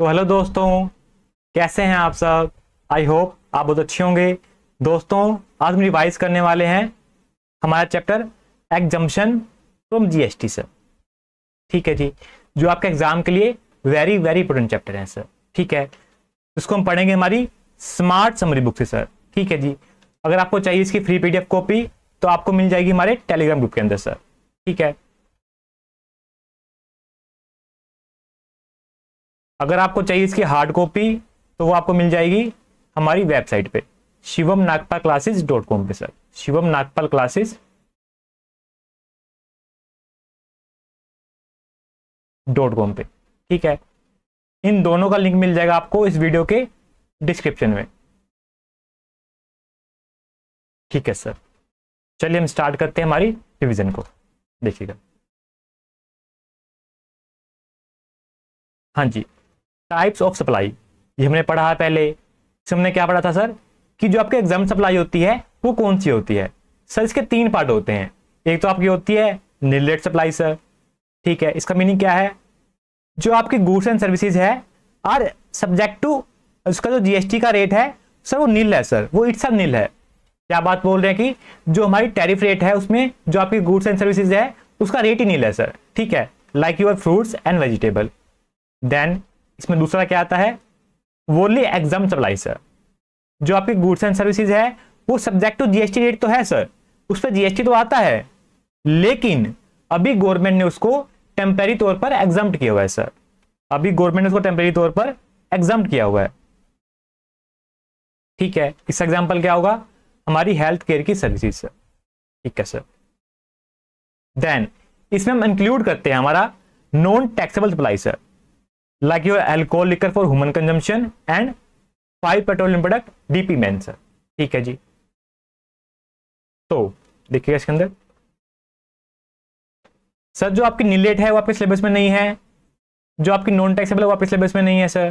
तो हेलो दोस्तों कैसे हैं आप सब आई होप आप बहुत अच्छे होंगे दोस्तों आज हम रिवाइज करने वाले हैं हमारा chapter exemption from GST sir ठीक है जी जो आपके एग्जाम के लिए वेरी वेरी इंपॉर्टेंट चैप्टर है सर ठीक है इसको हम पढ़ेंगे हमारी स्मार्ट समरी बुक से सर ठीक है जी अगर आपको चाहिए इसकी फ्री पीडीएफ कॉपी तो आपको मिल जाएगी हमारे टेलीग्राम ग्रुप के अंदर सर ठीक है अगर आपको चाहिए इसकी हार्ड कॉपी तो वो आपको मिल जाएगी हमारी वेबसाइट पे Shivam Nagpal classes dot com पे sir Shivam Nagpal classes dot com पे ठीक है इन दोनों का लिंक मिल जाएगा आपको इस वीडियो के डिस्क्रिप्शन में ठीक है सर चलिए हम स्टार्ट करते हैं हमारी रिवीजन को देखिएगा हाँ जी टाइप्स ऑफ सप्लाई ये हमने पढ़ा है पहले हमने क्या पढ़ा था सर कि जो आपके एग्जाम सप्लाई होती है वो कौन सी होती है सर इसके तीन पार्ट होते हैं एक तो आपकी होती है निर्लेट सप्लाई सर ठीक है इसका मीनिंग क्या है जो आपकी गुड्स एंड सर्विसेज है आर सब्जेक्ट टू उसका जो जीएसटी का रेट है सर वो नील है सर वो इट्स नील है क्या बात बोल रहे हैं कि जो हमारी टैरिफ रेट है उसमें जो आपकी गुड्स एंड सर्विसेज है उसका रेट ही नील है सर ठीक है like your fruits and vegetable then इसमें दूसरा क्या आता है वोली एग्जाम सप्लाई सर जो आपकी गुड्स एंड सर्विसेज है वो सब्जेक्ट टू जीएसटी रेट तो है सर उस पर जीएसटी तो आता है लेकिन अभी गवर्नमेंट ने उसको टेम्परेरी तौर पर एग्जाम किया हुआ है सर अभी गवर्नमेंट ने उसको टेम्परेरी तौर पर एग्जाम किया हुआ है ठीक है इस एग्जाम्पल क्या होगा हमारी हेल्थ केयर की सर्विसेज सर ठीक है सर देन इसमें हम इंक्लूड करते हैं हमारा non taxable supply sir like your alcohol liquor for human consumption and five petroleum product DP मैं सर ठीक है जी तो देखिएगा इसके अंदर सर जो आपकी निलेट है वो आपके सिलेबस में नहीं है जो आपकी नॉन टैक्सेबल है वो आपके सिलेबस में नहीं है सर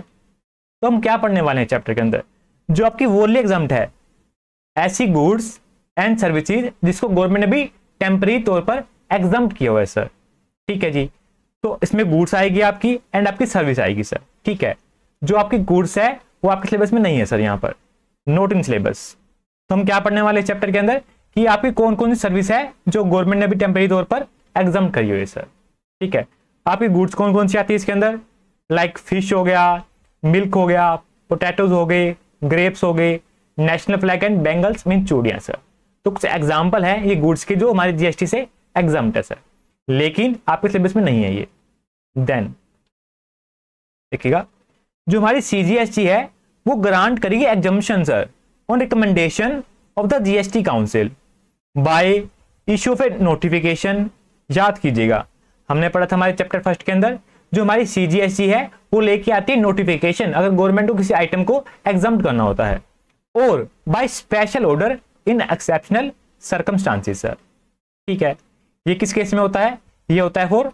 तो हम क्या पढ़ने वाले हैं चैप्टर के अंदर जो आपकी वोली एग्जाम है ऐसी गुड्स एंड सर्विसेज जिसको गवर्नमेंट ने भी टेम्परेरी तौर पर एग्जाम किया हुआ है सर ठीक है जी तो इसमें गुड्स आएगी आपकी एंड आपकी सर्विस आएगी सर ठीक है जो आपकी गुड्स है वो आपके सिलेबस में नहीं है सर यहाँ पर नोट इन सिलेबस तो हम क्या पढ़ने वाले चैप्टर के अंदर कि आपकी कौन कौन सी सर्विस है जो गवर्नमेंट ने भी टेम्परेरी तौर पर एग्जाम करी हुई है सर ठीक है आपकी गुड्स कौन कौन सी आती है इसके अंदर लाइक like फिश हो गया मिल्क हो गया पोटैटोज हो गए ग्रेप्स हो गए national flag and bangles mean चूड़ियाँ सर तो कुछ एग्जाम्पल है ये गुड्स के जो हमारे जीएसटी से एग्जाम है सर लेकिन आपके सिलेबस में नहीं है ये देन देखिएगा जो हमारी सीजीएसटी है वो ग्रांट करेगी exemption sir on recommendation of the GST council by issue of a notification याद कीजिएगा हमने पढ़ा था हमारे चैप्टर फर्स्ट के अंदर जो हमारी सीजीएसटी है वो लेके आती है नोटिफिकेशन अगर गवर्नमेंट को किसी आइटम को एग्जाम करना होता है और by special order in exceptional circumstances sir ठीक है ये किस केस में होता है ये होता है फॉर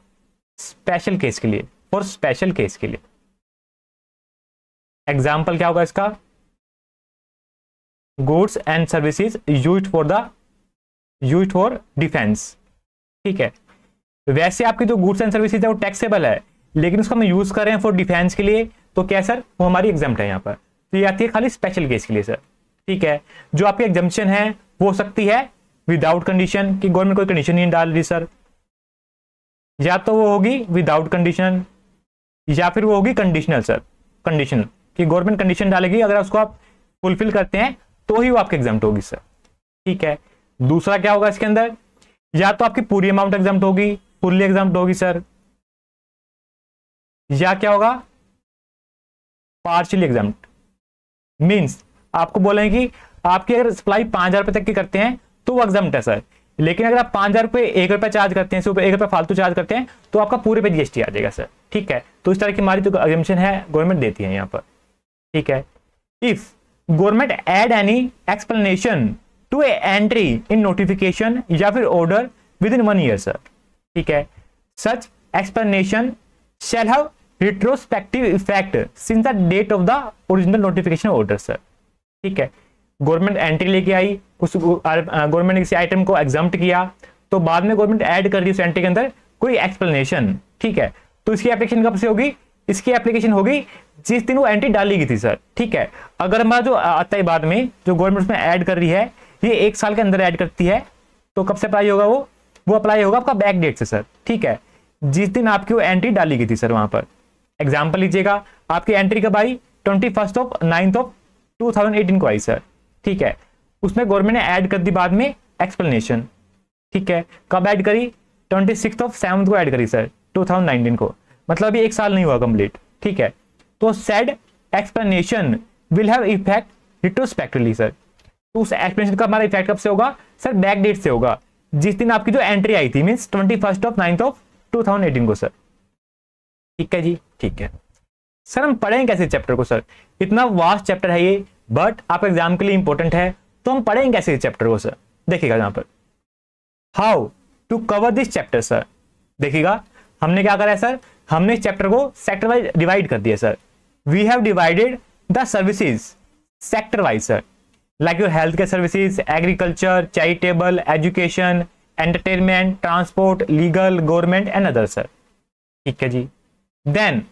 स्पेशल केस के लिए फॉर स्पेशल केस के लिए एग्जाम्पल क्या होगा इसका goods and services use for the use for defence ठीक है वैसे आपकी जो गुड्स एंड सर्विसेज है वो टैक्सेबल है लेकिन उसको हम यूज कर रहे हैं फॉर डिफेंस के लिए तो क्या सर वो हमारी एग्जाम है यहां पर तो ये आती है खाली स्पेशल केस के लिए सर ठीक है जो आपकी एग्जामेशन है वो सकती है विदाउट कंडीशन कि गवर्नमेंट कोई कंडीशन नहीं डाल रही सर या तो वो होगी विदाउट कंडीशन या फिर वो होगी कंडीशनल सर कंडीशनल कि गवर्नमेंट कंडीशन डालेगी अगर उसको आप फुलफिल करते हैं तो ही वो आपके एग्जाम होगी सर ठीक है दूसरा क्या होगा इसके अंदर या तो आपकी पूरी अमाउंट एग्जाम होगी फुल्ली एग्जाम होगी सर या क्या होगा पार्शियली एग्जाम मीन्स आपको बोलेंगे कि आपकी अगर सप्लाई पांच हजार रुपए तक की करते हैं तो वो एग्जाम है सर लेकिन अगर आप पांच हज़ार रुपए एक रुपये चार्ज करते हैं एक रुपए फालतू चार्ज करते हैं तो आपका पूरे पे जीएसटी आ जाएगा सर ठीक है तो इस तरह की हमारी जो एग्जामेशन है गवर्नमेंट देती है यहाँ पर ठीक है if government add any explanation to a entry in notification या फिर order within one year sir ठीक है such explanation shall have retrospective effect since the date of the original notification order sir ठीक है government entry लेके आई उस government ने किसी आइटम को एग्जाम किया तो बाद में गवर्नमेंट ऐड कर दी उस एंट्री के अंदर कोई एक्सप्लेनेशन ठीक है तो इसकी एप्लीकेशन कब से होगी इसकी एप्लीकेशन होगी जिस दिन वो एंट्री डाली गई थी सर ठीक है अगर हमारा जो आता है बाद में जो गवर्नमेंट उसमें ऐड कर रही है ये एक साल के अंदर ऐड करती है तो कब से अप्लाई होगा वो वो अप्लाई होगा आपका बैक डेट से सर ठीक है जिस दिन आपकी वो एंट्री डाली गई थी सर वहां पर एग्जाम्पल लीजिएगा आपकी एंट्री कब आई twenty first of ninth of two thousand eighteen को आई सर ठीक है उसमें गवर्नमेंट ने ऐड कर दी बाद में एक्सप्लेनेशन ठीक है कब ऐड करी ट्वेंटी सिक्स ऑफ सेवन को ऐड करी सर 2019 को मतलब अभी एक साल नहीं हुआ कंप्लीट ठीक है तो said explanation will have effect retrospectively sir तो उस एक्सप्लेनेशन का हमारा इफेक्ट कब से होगा सर बैक डेट से होगा जिस दिन आपकी जो एंट्री आई थी means twenty first of ninth of two thousand eighteen को सर ठीक है जी ठीक है सर हम पढ़ें कैसे चैप्टर को सर इतना वास्ट चैप्टर है ये बट आप एग्जाम के लिए इंपॉर्टेंट है तो हम पढ़ेंगे कैसे चैप्टर को सर देखिएगा यहां पर how to cover this chapter sir देखिएगा हमने क्या करा है सर हमने चैप्टर को सेक्टर वाइज डिवाइड कर दिया sir we have divided the services sector wise sir like your health care services agriculture charitable education entertainment transport legal government and other sir ठीक है जी देन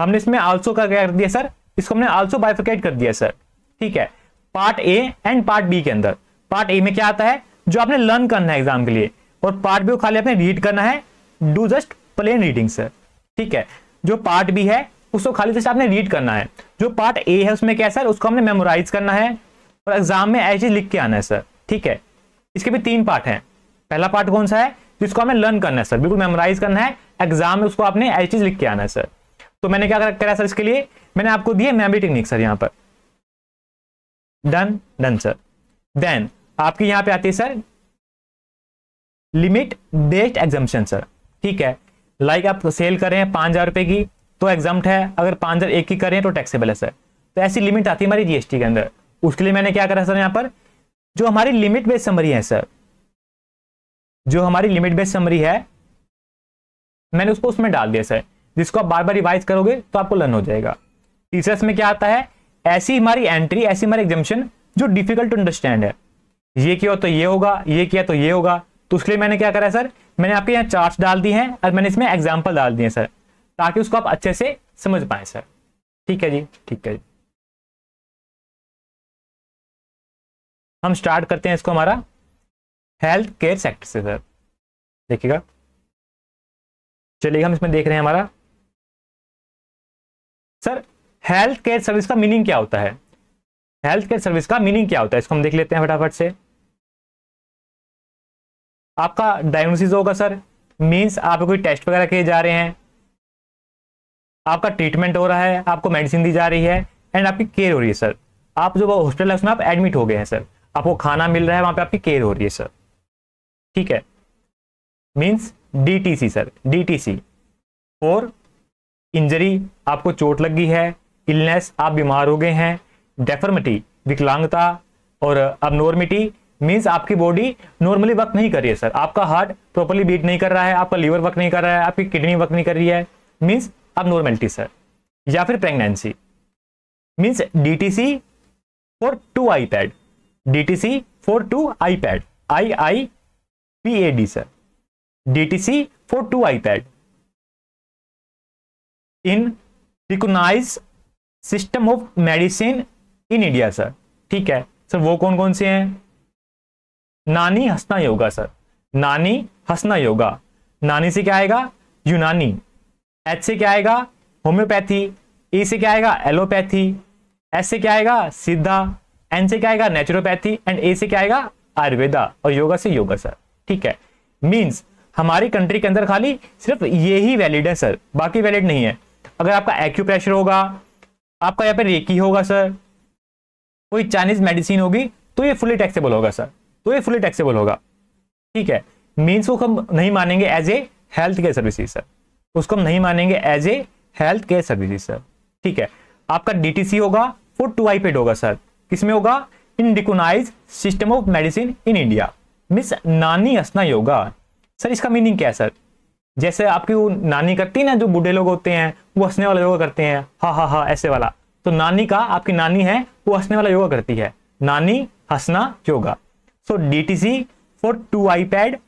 हमने इसमें आल्सो का क्या कर दिया सर इसको हमने आल्सो बाइफिकेट कर दिया सर ठीक है part A and part B के अंदर पार्ट ए में क्या आता है जो आपने लर्न करना है एग्जाम के लिए और पार्ट बी को खाली आपने रीड करना है do just plain reading sir ठीक है जो पार्ट बी है उसको खाली जस्ट आपने रीड करना है जो पार्ट ए है उसमें क्या सर उसको हमने मेमोराइज करना है और एग्जाम में ऐसी लिख के आना है सर ठीक है इसके भी तीन पार्ट है पहला पार्ट कौन सा है जिसको हमें लर्न करना है सर बिल्कुल मेमोराइज करना है एग्जाम में उसको आपने ऐसी चीज लिख के आना है सर तो मैंने क्या करा सर इसके लिए मैंने आपको दिए मेमोरी टेक्निक सर यहाँ पर डन डन सर देन आपके यहां पे आती है sir limit based exemption sir ठीक है लाइक like आप सेल करें पांच हज़ार रुपए की तो एग्जाम है अगर पांच हज़ार एक की करें तो टैक्सेबल है सर तो ऐसी लिमिट आती है हमारी जीएसटी के अंदर उसके लिए मैंने क्या करा सर यहां पर जो हमारी लिमिट बेस्ड समरी है सर जो हमारी लिमिट बेस्ड समरी है मैंने उसको उसमें डाल दिया सर जिसको आप बार बार रिवाइज करोगे तो आपको लर्न हो जाएगा टीचर्स में क्या आता है ऐसी हमारी एंट्री ऐसी हमारी एग्जामेशन जो डिफिकल्ट टू अंडरस्टैंड है ये किया तो ये होगा ये किया तो ये होगा तो उसके लिए मैंने क्या करा सर मैंने आपके यहाँ चार्ट डाल दिए हैं और मैंने इसमें एग्जाम्पल डाल दिए सर ताकि उसको आप अच्छे से समझ पाए सर ठीक है जी ठीक है जी हम स्टार्ट करते हैं इसको हमारा हेल्थ केयर सेक्टर से सर देखिएगा चलिए हम इसमें देख रहे हैं हमारा सर हेल्थ केयर सर्विस का मीनिंग क्या होता है हेल्थ केयर सर्विस का मीनिंग क्या होता है इसको हम देख लेते हैं फटाफट से आपका डायग्नोसिस होगा सर मीन्स आप कोई टेस्ट वगैरह किए जा रहे हैं आपका ट्रीटमेंट हो रहा है आपको मेडिसिन दी जा रही है एंड आपकी केयर हो रही है सर आप जो हॉस्पिटल है उसमें आप एडमिट हो गए हैं सर आपको खाना मिल रहा है वहां पे आपकी केयर हो रही है सर ठीक है means D sir D T injury आपको चोट लगी है इलनेस आप बीमार हो गए हैं डेफर्मिटी विकलांगता और अबनॉर्मिटी मीन्स आपकी बॉडी नॉर्मली वर्क नहीं कर रही है सर आपका हार्ट प्रॉपरली बीट नहीं कर रहा है आपका लीवर वर्क नहीं कर रहा है आपकी किडनी वर्क नहीं कर रही है मीन्स अबनॉर्मेलिटी सर या फिर pregnancy means D T C for two I pad D T C for two I pad I I P A D sir D T C for two I pad in recognise system of medicine in India sir ठीक है sir वो कौन कौन से हैं नानी हसना yoga sir नानी हसना योगा नानी से क्या आएगा यूनानी एच से क्या आएगा होम्योपैथी ए e से क्या आएगा एलोपैथी एस से क्या आएगा सिद्धा एन से क्या आएगा नेचुरोपैथी एंड ए से क्या आएगा आयुर्वेदा और योगा से योगा सर ठीक है मीन्स हमारी कंट्री के अंदर खाली सिर्फ ये ही वैलिड है सर बाकी वैलिड नहीं है अगर आपका एक्यूप्रेशर होगा आपका यहाँ पे रेकी होगा सर कोई चाइनीज मेडिसिन होगी तो ये फुली टैक्सेबल होगा सर तो ये फुली टैक्सेबल होगा ठीक है मीन्स को हम नहीं मानेंगे as a health care services sir उसको हम नहीं मानेंगे as a health care services sir ठीक है आपका डीटीसी होगा वो टू आई पेड होगा सर किसमें होगा in recognise system of medicine in India मिस नानी असना योगा सर इसका मीनिंग क्या है सर जैसे आपकी वो नानी करती है ना जो बूढ़े लोग होते हैं वो हंसने वाला योगा करते हैं हा हा हा ऐसे वाला तो नानी का आपकी नानी है वो हंसने वाला योगा करती है नानी हंसना yoga so D T C for two I pad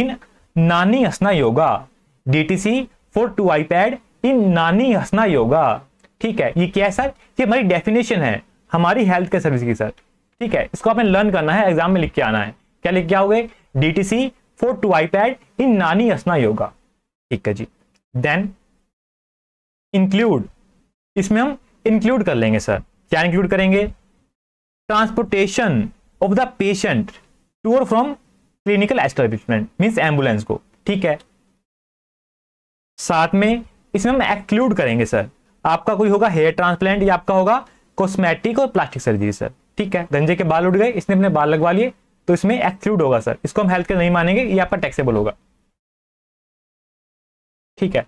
in नानी हंसना yoga D T C for two I pad in नानी हंसना योगा ठीक है ये क्या है सर ये हमारी डेफिनेशन है हमारी हेल्थ केयर सर्विस की सर ठीक है इसको आपने लर्न करना है एग्जाम में लिख के आना है क्या लिख के आओगे D T C two I pad in नानी असना योगा ठीक है जी देन इंक्लूड इसमें हम इंक्लूड कर लेंगे सर क्या इंक्लूड करेंगे transportation of the patient to और from clinical establishment means ambulance को ठीक है साथ में इसमें हम एक्लूड करेंगे सर आपका कोई होगा हेयर ट्रांसप्लांट या आपका होगा कॉस्मेटिक और प्लास्टिक सर्जरी सर ठीक है गंजे के बाल उड़ गए इसने अपने बाल लगवा लिए तो इसमें एक्सक्लूड होगा सर इसको हम हेल्थ केयर नहीं मानेंगे ये आपका टैक्सेबल होगा ठीक है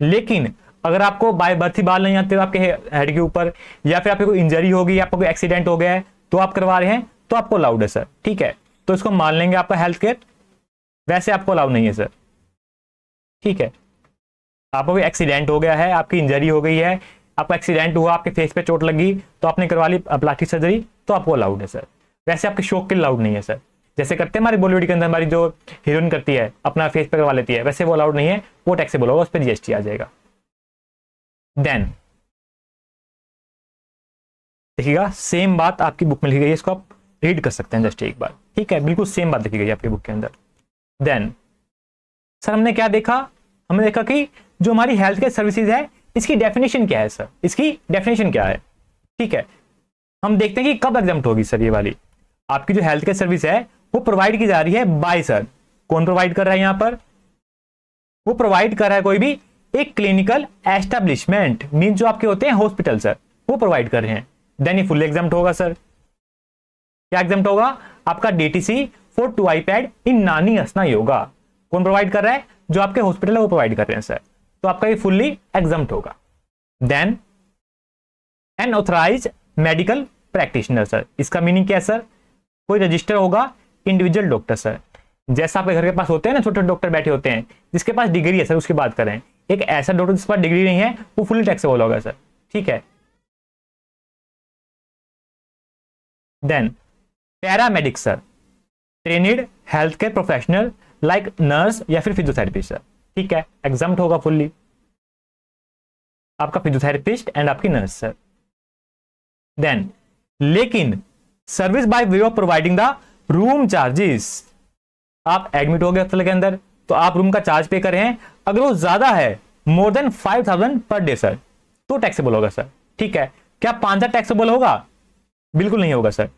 लेकिन अगर आपको बाय बर्थ ही बाल नहीं आते हो तो आपके हेड के ऊपर या फिर आपको कोई इंजरी होगी आपको कोई एक्सीडेंट हो गया है तो आप करवा रहे हैं तो आपको अलाउड है सर ठीक है तो इसको मान लेंगे आपका हेल्थ केयर वैसे आपको अलाउड नहीं है सर ठीक है आपको कोई एक्सीडेंट हो गया है आपकी इंजरी हो गई है आपका एक्सीडेंट हुआ आपके फेस पे चोट लगी तो आपने करवा ली प्लास्टिक सर्जरी तो आपको अलाउड है सर वैसे आपके शौक के अलाउड नहीं है सर जैसे करते हैं हमारी बॉलीवुड के अंदर हमारी जो हीरोइन करती है अपना फेस पे करवा लेती है वैसे वो अलाउड नहीं है वो टैक्सेबल होगा उस पर जीएसटी आ जाएगा देन देखिएगा सेम बात आपकी बुक में लिखी गई है इसको आप रीड कर सकते हैं जस्ट एक बार ठीक है बिल्कुल सेम बात लिखी गई आपकी बुक के अंदर देन सर हमने क्या देखा हमने देखा कि जो हमारी हेल्थ केयर सर्विसेज है इसकी डेफिनेशन क्या है सर इसकी डेफिनेशन क्या है ठीक है हम देखते हैं कि कब एग्जाम होगी सर ये वाली आपकी जो हेल्थ केयर सर्विस है वो प्रोवाइड की जा रही है बाय सर कौन प्रोवाइड कर रहा है यहां पर वो प्रोवाइड कर रहा है कोई भी एक क्लिनिकल एस्टेब्लिशमेंट मीन जो आपके होते हैं हॉस्पिटल सर वो प्रोवाइड कर रहे हैं देन ये फुल एग्जाम होगा सर क्या एग्जाम होगा आपका DTC for two I pad in नानी असना योगा कौन प्रोवाइड कर रहा है जो आपके हॉस्पिटल है वो प्रोवाइड कर रहे हैं सर तो आपका ये फुल्ली एग्जाम होगा then an authorise medical practitioner sir इसका मीनिंग क्या है सर कोई रजिस्टर होगा इंडिविजुअल डॉक्टर सर जैसा आपके घर के पास होते हैं ना छोटे छोटे डॉक्टर बैठे होते हैं जिसके पास डिग्री है सर उसकी बात करें एक ऐसा डॉक्टर जिसके पास डिग्री नहीं है वो फुल टैक्सेबल होगा सर ठीक है then paramedic sir trained health care professional like nurse या फिर फिजियोथेरेपिस्ट सर ठीक है एग्जाम होगा फुल्ली आपका फिजियोथेरेपिस्ट एंड आपकी नर्स सर देन लेकिन service by way of providing the room charges आप एडमिट हो गए हॉस्पिटल के अंदर तो आप रूम का चार्ज पे करें अगर वो ज्यादा है more than five thousand per day sir तो टैक्सेबल होगा सर ठीक है क्या पांच हजार टैक्सेबल होगा बिल्कुल नहीं होगा सर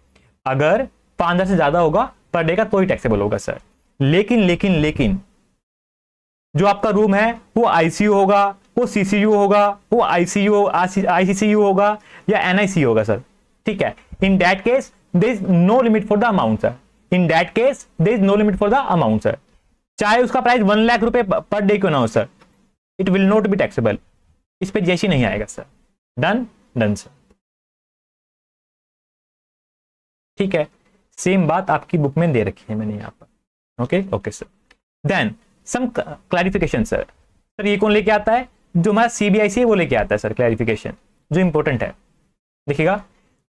अगर पांच हजार से ज्यादा होगा पर डे का तो ही टैक्सेबल होगा सर लेकिन लेकिन लेकिन जो आपका रूम है वो आईसीयू होगा वो सीसीयू होगा वो आईसीयू आईसीसीयू होगा या एनआईसी होगा सर ठीक है in that case there is no limit for the amount sir in that case there is no limit for the amount sir चाहे उसका प्राइस वन लाख रुपए पर डे क्यों ना हो sir it will not be taxable इस पर जैसी नहीं आएगा सर डन डन सर ठीक है सेम बात आपकी बुक में दे रखी है मैंने यहाँ पर okay okay sir then some clarification sir sir ये कौन लेके आता है जो हमारा सीबीआईसी है वो लेके आता है सर क्लैरिफिकेशन जो इंपॉर्टेंट है देखिएगा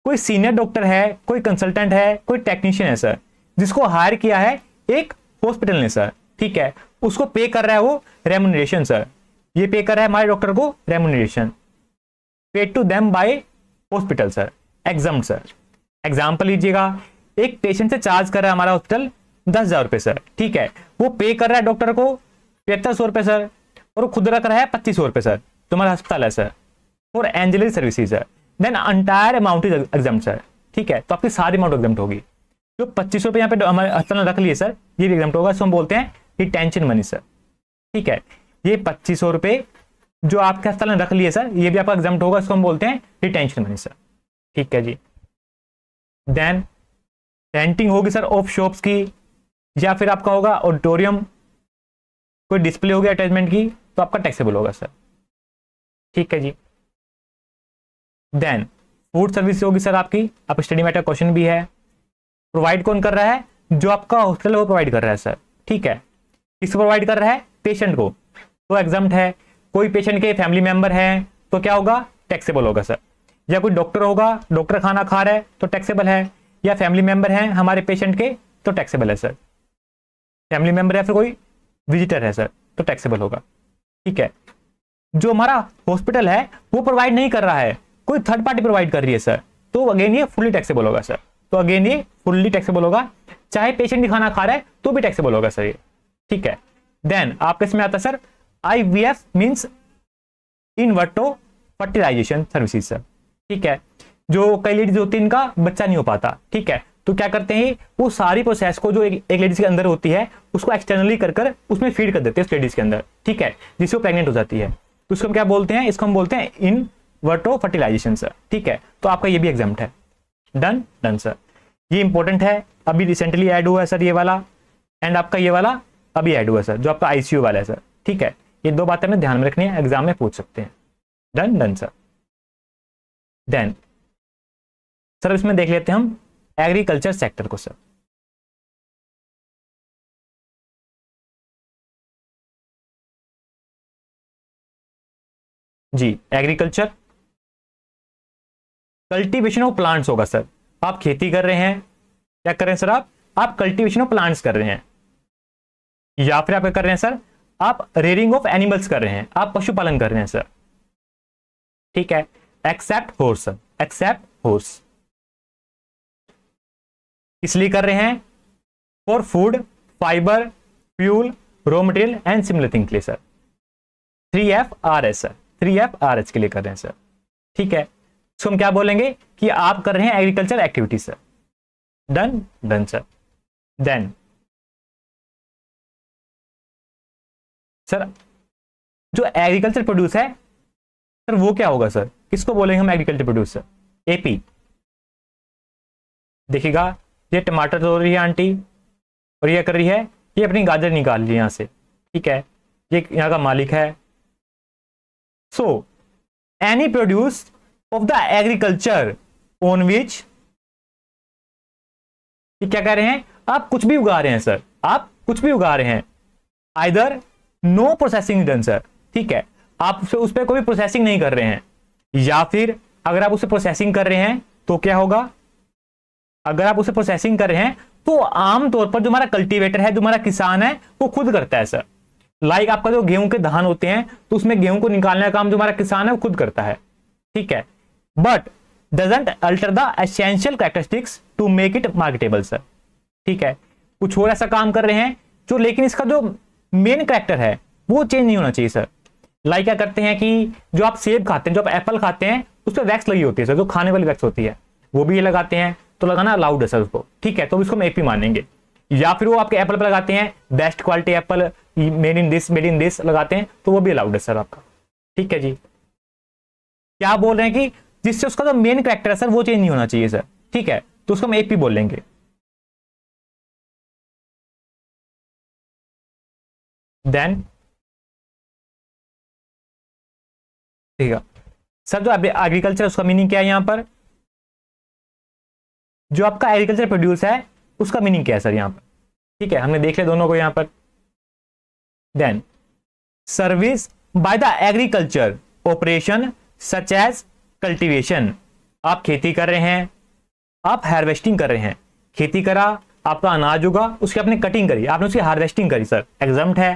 कोई सीनियर डॉक्टर है कोई कंसल्टेंट है कोई टेक्नीशियन है सर जिसको हायर किया है एक हॉस्पिटल ने सर ठीक है उसको पे कर रहा है वो रेमुनरेशन सर ये पे कर रहा है हमारे डॉक्टर को remuneration paid to them by hospital sir exempt sir example लीजिएगा एक पेशेंट से चार्ज कर रहा है हमारा हॉस्पिटल दस हजार रुपये सर ठीक है वो पे कर रहा है डॉक्टर को पचहत्तर सौ रुपये सर और वो खुद रख रहा है पच्चीस सौ रुपये सर तुम्हारा अस्पताल है सर और एंजलरी सर्विसेज है then entire amount is exam sir ठीक है तो आपकी सारी अमाउंट एग्जाम होगी जो पच्चीस रुपए यहाँ पे हमारे रख लिए सर ये भी एग्जाम होगा इसको हम बोलते हैं रिटेंशन मनी सर ठीक है ये पच्चीस रुपए जो आपके हस्ताल ने रख लिए सर ये भी आपका एग्जाम होगा इसको हम बोलते हैं रिटेंशन मनी सर ठीक है जी देन रेंटिंग होगी सर ऑफ शॉप्स की या फिर आपका होगा ऑडिटोरियम कोई डिस्प्ले होगी अटैचमेंट की तो आपका टैक्सेबल होगा सर ठीक है जी देन फूड सर्विस होगी सर आपकी आप स्टडी मैटर क्वेश्चन भी है प्रोवाइड कौन कर रहा है जो आपका हॉस्पिटल वो प्रोवाइड कर रहा है सर ठीक है किसको प्रोवाइड कर रहा है पेशेंट को तो एग्जाम है कोई पेशेंट के फैमिली मेंबर है तो क्या होगा टैक्सेबल होगा सर या कोई डॉक्टर होगा डॉक्टर खाना खा रहा है तो टैक्सेबल है या फैमिली मेंबर हैं हमारे पेशेंट के तो टैक्सेबल है सर फैमिली मेंबर या फिर कोई विजिटर है सर तो टैक्सेबल होगा ठीक है जो हमारा हॉस्पिटल है वो प्रोवाइड नहीं कर रहा है कोई थर्ड पार्टी प्रोवाइड कर रही है सर तो अगेन ये फुल्ली टैक्सेबल होगा सर तो अगेन ये फुल्ली टैक्सेबल होगा चाहे पेशेंट ही खाना खा रहा है तो भी टैक्सेबल होगा सर ये ठीक है देन आपके इसमें आता sir I V F means इनवर्टो फर्टिलाइजेशन सर्विसेज सर ठीक है जो कई लेडीज होती है इनका बच्चा नहीं हो पाता ठीक है तो क्या करते हैं वो सारी प्रोसेस को जो एक, एक लेडीज के अंदर होती है उसको एक्सटर्नली कर कर उसमें फीड कर देते हैं उस लेडीज के अंदर ठीक है जिससे वो प्रेग्नेंट हो जाती है तो उसको हम क्या बोलते हैं इसको हम बोलते हैं इन वर्टो फर्टिलाइजेशन सर ठीक है तो आपका ये भी एग्जाम है डन डन सर ये इंपॉर्टेंट है अभी रिसेंटली ऐड हुआ है सर ये वाला एंड आपका ये वाला अभी ऐड हुआ है सर जो आपका आईसीयू वाला है सर ठीक है ये दो बातें हमें ध्यान में रखनी है एग्जाम में पूछ सकते हैं done done sir then sir इसमें देख लेते हैं हम एग्रीकल्चर सेक्टर को सर जी एग्रीकल्चर कल्टीवेशन ऑफ प्लांट्स होगा सर आप खेती कर रहे हैं क्या कर रहे हैं सर आप आप कल्टीवेशन ऑफ प्लांट्स कर रहे हैं या फिर आप क्या कर रहे हैं सर आप रेयरिंग ऑफ एनिमल्स कर रहे हैं आप पशुपालन कर रहे हैं सर ठीक है एक्सेप्ट होर्स एक्सेप्ट होर्स इसलिए कर रहे हैं for food fibre fuel raw material and similar thing के लिए sir three F R S sir three F R S के लिए कर रहे हैं सर ठीक है सो हम क्या बोलेंगे कि आप कर रहे हैं agriculture activity sir done done sir then sir जो एग्रीकल्चर प्रोड्यूस है सर वो क्या होगा सर किसको बोलेंगे हम एग्रीकल्चर प्रोड्यूस सर एपी देखिएगा ये टमाटर तोड़ रही है आंटी और ये कर रही है ये अपनी गाजर निकाल रही है यहां से ठीक है ये यहां का मालिक है so any produce of the agriculture on which क्या कह रहे हैं आप कुछ भी उगा रहे हैं सर आप कुछ भी उगा रहे हैं either no processing done sir ठीक है आप उस, पर कोई प्रोसेसिंग नहीं कर रहे हैं या फिर अगर आप उसे प्रोसेसिंग कर रहे हैं तो क्या होगा अगर आप उसे प्रोसेसिंग कर रहे हैं तो आमतौर पर जो हमारा कल्टीवेटर है जो हमारा किसान है वो खुद करता है सर लाइक आपका जो गेहूं के धान होते हैं तो उसमें गेहूं को निकालने का काम जो हमारा किसान है वो खुद करता है ठीक है but doesn't alter the essential characteristics to make it marketable sir ठीक है कुछ और ऐसा काम कर रहे हैं जो लेकिन इसका जो मेन करेक्टर है वो चेंज नहीं होना चाहिए सर लाइक क्या करते हैं कि जो आप सेब खाते हैं जो आप एप्पल खाते हैं उस पर वैक्स लगी होती है सर जो खाने वाली वैक्स होती है वो भी ये लगाते हैं तो लगाना अलाउड है सर उसको ठीक है तो इसको हम एपी मानेंगे या फिर वो आपके एप्पल पर लगाते हैं best quality apple made in this made in this लगाते हैं तो वो भी अलाउड है सर आपका ठीक है जी क्या बोल रहे हैं कि जिससे उसका जो मेन करेक्टर है सर वो चेंज नहीं होना चाहिए सर ठीक है तो उसको हम एपी बोल लेंगे देन ठीक है सर जो एग्रीकल्चर उसका मीनिंग क्या है यहां पर जो आपका एग्रीकल्चर प्रोड्यूस है उसका मीनिंग क्या है सर यहां पर ठीक है हमने देख लिया दोनों को यहां पर then service by the agriculture operation such as cultivation आप खेती कर रहे हैं आप हार्वेस्टिंग कर रहे हैं खेती करा आपका अनाज होगा उसकी आपने कटिंग करी आपने उसकी हार्वेस्टिंग करी सर एग्जाम है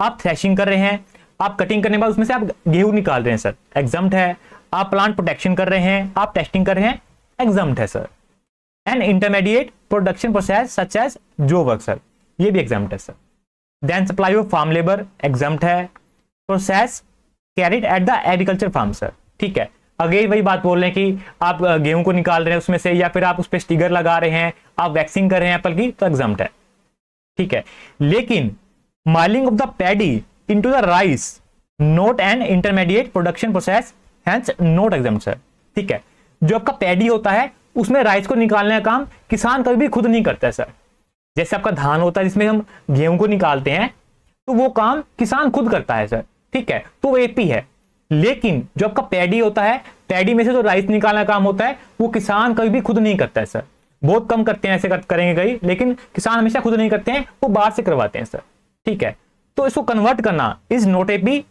आप थ्रेशिंग कर रहे हैं आप कटिंग करने के बाद उसमें से आप गेहूं निकाल रहे हैं सर एग्जाम है आप प्लांट प्रोटेक्शन कर रहे हैं आप टेस्टिंग कर रहे हैं एग्जाम है sir and intermediate production process such as जो वर्क सर ये भी एग्जाम है sir then supply of farm labour exempt है process carried at the agriculture farm sir ठीक है अगेन वही बात बोल रहे हैं कि आप गेहूं को निकाल रहे हैं उसमें से या फिर आप उस पर स्टिगर लगा रहे हैं आप वैक्सिंग कर रहे हैं एप्पल की तो एग्जाम है ठीक है लेकिन milling of the paddy into the rice not and intermediate production process hence not exempt है ठीक है जो आपका पैडी होता है उसमें राइस को निकालने का काम किसान कभी भी खुद नहीं करता है सर जैसे आपका धान होता है जिसमें हम गेहूं को निकालते हैं तो वो काम किसान खुद करता है सर ठीक है तो वो एपी है लेकिन जो आपका पैडी होता है पैडी में से जो राइस निकालने काम होता है वो किसान कभी भी खुद नहीं करता है सर बहुत कम करते हैं ऐसे करेंगे कई लेकिन किसान हमेशा खुद नहीं करते हैं वो बाहर से करवाते हैं सर ठीक है तो इसको कन्वर्ट करना इज नोट एपी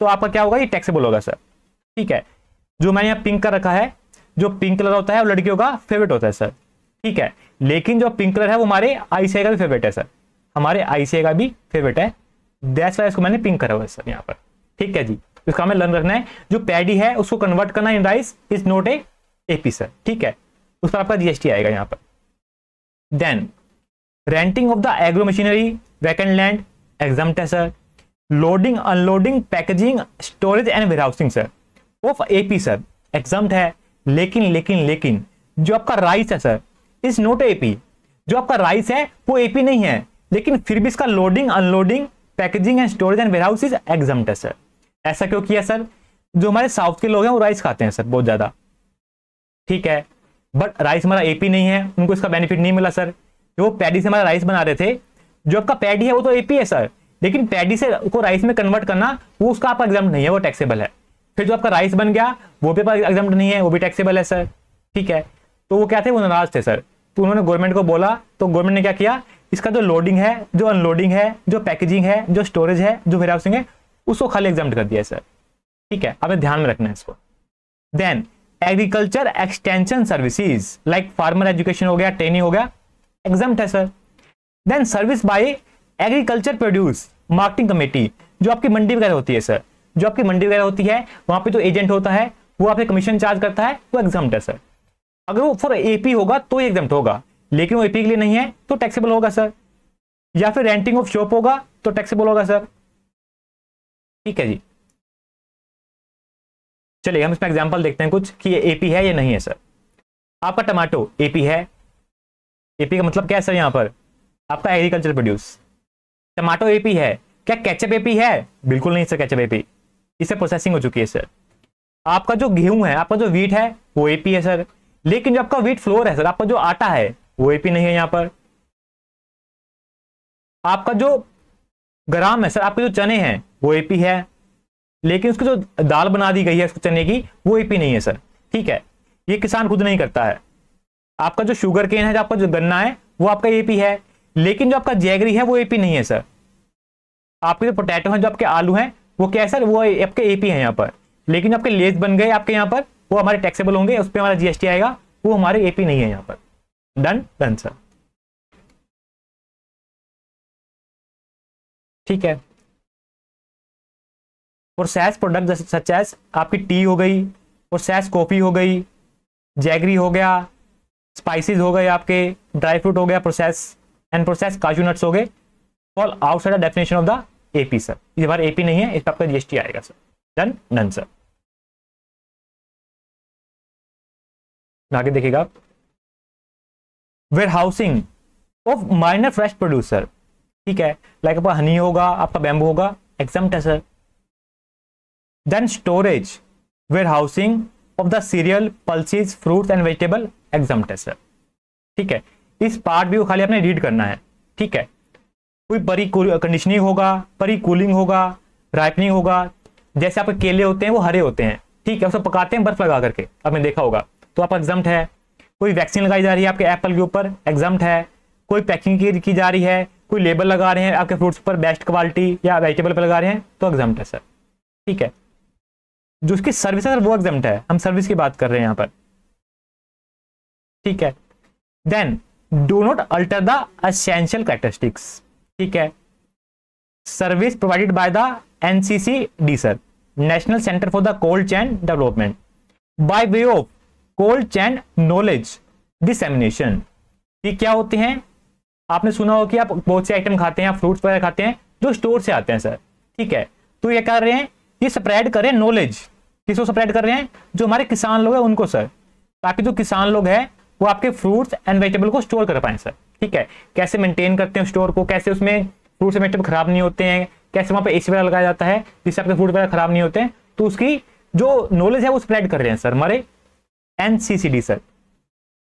तो आपका क्या होगा ये टैक्सेबल होगा सर ठीक है जो मैंने यहाँ पिंक कर रखा है जो पिंक कलर होता है वो लड़कियों का फेवरेट होता है सर ठीक है लेकिन जो पिंक कलर है वो हमारे आईसीआई का भी फेवरेट है सर हमारे आईसीआई का भी फेवरेट है दैट्स वाई इसको मैंने पिंक करा हुआ है सर यहाँ पर ठीक है जी इसका हमें लर्न रखना है जो पैडी है उसको कन्वर्ट करना in rice is not a AP sir ठीक है उस पर आपका जीएसटी आएगा यहां पर then renting of the agro machinery vacant land exempt sir loading unloading packaging storage and warehousing sir of AP sir exempt है लेकिन लेकिन लेकिन जो आपका राइस है सर इज नॉट एपी जो आपका राइस है वो एपी नहीं है लेकिन फिर भी इसका loading unloading packaging and storage and warehouse is exam sir ऐसा क्यों किया सर जो हमारे साउथ के लोग हैं वो राइस खाते हैं सर बहुत ज़्यादा ठीक है बट राइस हमारा एपी नहीं है उनको इसका बेनिफिट नहीं मिला सर जो पैडी से हमारा राइस बना रहे थे जो आपका पैडी है वो तो एपी है सर लेकिन पैडी से को राइस में कन्वर्ट करना वो उसका आपका एग्जाम नहीं है वो टैक्सेबल है फिर जो आपका राइस बन गया वो भी आपका एग्जाम नहीं है वो भी टैक्सेबल है सर ठीक है तो वो क्या थे वो नाराज थे सर तो उन्होंने गवर्नमेंट को बोला तो गवर्नमेंट ने क्या किया इसका जो लोडिंग है जो अनलोडिंग है जो पैकेजिंग है जो स्टोरेज है जो वेयर सिंह है उसको खाली एग्जाम कर दिया सर ठीक है अब ध्यान में रखना है इसको then agriculture extension services like farmer education हो गया ट्रेनिंग हो गया एग्जाम है sir then service by agriculture produce marketing committee जो आपकी मंडी वगैरह होती है सर जो आपकी मंडी वगैरह होती है वहां पे जो एजेंट होता है वो आपसे कमीशन चार्ज करता है वो एग्जाम है सर अगर वो फॉर एपी होगा तो एग्जाम होगा लेकिन वो एपी के लिए नहीं है तो टैक्सेबल होगा सर या फिर रेंटिंग ऑफ शॉप होगा तो टैक्सेबल होगा सर ठीक है जी चलिए हम इसमें एग्जाम्पल देखते हैं कुछ कि ये एपी है या नहीं है सर आपका टमाटो एपी है एपी का मतलब क्या है सर यहां पर आपका एग्रीकल्चर प्रोड्यूस टमाटो एपी है क्या कैचअप एपी है बिल्कुल नहीं सर कैचअप एपी इससे प्रोसेसिंग हो चुकी है सर आपका जो गेहूं है आपका जो वीट है वो एपी है सर लेकिन जो आपका वीट फ्लोर है सर आपका जो आटा है वो एपी नहीं है यहाँ पर आपका जो ग्राम है सर आपके जो चने हैं वो एपी है लेकिन उसकी जो दाल बना दी गई है उसको चने की वो एपी नहीं है सर ठीक है ये किसान खुद नहीं करता है आपका जो शुगर केन है जो आपका जो गन्ना है वो आपका एपी है लेकिन जो आपका जैगरी है वो एपी नहीं है सर आपके जो पोटैटो हैं जो आपके आलू हैं वो क्या है सर वो आपके एपी है यहाँ पर लेकिन आपके लेस बन गए आपके यहाँ पर वो हमारे टैक्सेबल होंगे उस पर हमारा जीएसटी आएगा वो हमारे एपी नहीं है यहाँ पर डन डन सर ठीक है और सैस प्रोडक्ट जैसे सच एस आपकी टी हो गई और सैस कॉफ़ी हो गई जैगरी हो गया स्पाइसेस हो गए आपके ड्राई फ्रूट हो गया प्रोसेस एंड प्रोसेस काजू नट्स हो गए all outside definition of the AP sir इस बार एपी नहीं है इस पर आपका जीएसटी आएगा सर डन डन सर आगे देखिएगा warehousing of minor fresh producer ठीक है लाइक आपका हनी होगा आपका बैम्बू होगा एग्जाम है sir then storage warehousing of the cereal pulses fruits and vegetable exempt sir ठीक है इस पार्ट भी को खाली आपने रीड करना है ठीक है कोई परी कंडीशनिंग होगा परी कूलिंग होगा राइपनिंग होगा जैसे आपके केले होते हैं वो हरे होते हैं ठीक है उसको पकाते हैं बर्फ लगा करके आपने देखा होगा तो आपका एग्जाम है कोई वैक्सीन लगाई जा रही है आपके एप्पल के ऊपर एग्जाम है कोई पैकिंग की जा रही है कोई लेबल लगा रहे हैं आपके फ्रूट्स पर बेस्ट क्वालिटी या वेजिटेबल पर लगा रहे हैं तो एग्जाम है सर ठीक है जो उसकी सर्विस है सर वो एग्जाम है हम सर्विस की बात कर रहे हैं यहां पर ठीक है then do not alter the essential characteristics ठीक है service provided by the NCC D sir national centre for the cold chain development by way of cold chain knowledge dissemination ये क्या होते हैं आपने सुना हो कि आप बहुत से आइटम खाते हैं फ्रूट्स वगैरह खाते हैं जो स्टोर से आते हैं सर ठीक है तो ये कर रहे हैं ये स्प्रेड करें नॉलेज किसको स्प्रेड कर रहे हैं जो हमारे किसान लोग हैं उनको सर ताकि जो किसान लोग हैं वो आपके फ्रूट्स एंड वेजिटेबल को स्टोर कर पाए सर ठीक है कैसे मेंटेन करते हैं स्टोर को कैसे उसमें फ्रूट्स एंड वेजिटेबल खराब नहीं होते हैं कैसे वहाँ पे ए वगैरह लगाया जाता है जिससे आपके फ्रूट वगैरह खराब नहीं होते हैं तो उसकी जो नॉलेज है वो स्प्रेड कर रहे हैं सर हमारे एनसीसीडी सर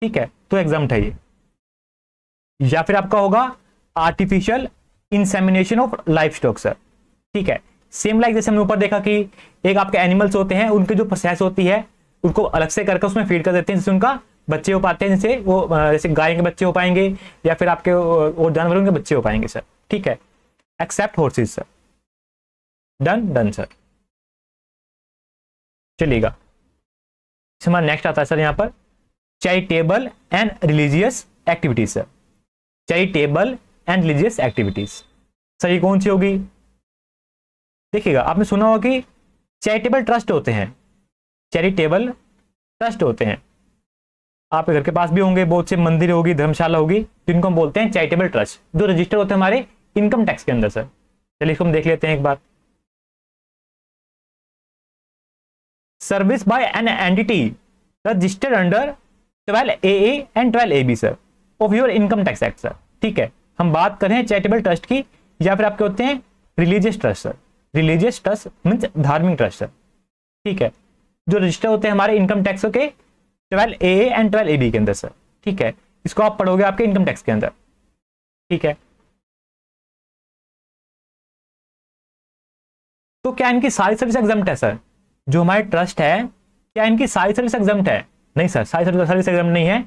ठीक है तो एग्जाम उठाइए ये या फिर आपका होगा artificial insemination of livestock sir ठीक है सेम लाइक जैसे हमने ऊपर देखा कि एक आपके एनिमल्स होते हैं उनकी जो प्रोसेस होती है उनको अलग से करके उसमें फीड कर देते हैं जिससे उनका बच्चे हो पाते हैं जैसे वो जैसे गाय के बच्चे हो पाएंगे या फिर आपके और जानवरों के बच्चे हो पाएंगे सर ठीक है except horses sir done done sir चलेगा हमारा नेक्स्ट आता है सर यहाँ पर charitable and religious activities sir charitable and religious activities सही कौन सी होगी देखिएगा आपने सुना होगा कि चैरिटेबल ट्रस्ट होते हैं चैरिटेबल ट्रस्ट होते हैं आपके घर के पास भी होंगे बहुत से मंदिर होगी धर्मशाला होगी जिनको तो हम बोलते हैं चैरिटेबल ट्रस्ट जो रजिस्टर होते हैं हमारे इनकम टैक्स के अंदर सर चलिए इसको हम देख लेते हैं एक बार service by an entity registered under twelve A and twelve A B sir of your income tax act sir ठीक है हम बात करें चैरिटेबल ट्रस्ट की या फिर आपके होते हैं religious trust sir religious trust means धार्मिक ट्रस्ट सर ठीक है जो रजिस्टर होते हैं हमारे इनकम टैक्स के twelve A and twelve A B के अंदर सर ठीक है इसको आप पढ़ोगे आपके इनकम टैक्स के अंदर ठीक है तो क्या इनकी सारी सर्विस एग्जाम है सर जो हमारे ट्रस्ट है क्या इनकी सारी सर्विस एग्जाम है नहीं सर सारी सर्विस सर्विस एग्जाम नहीं है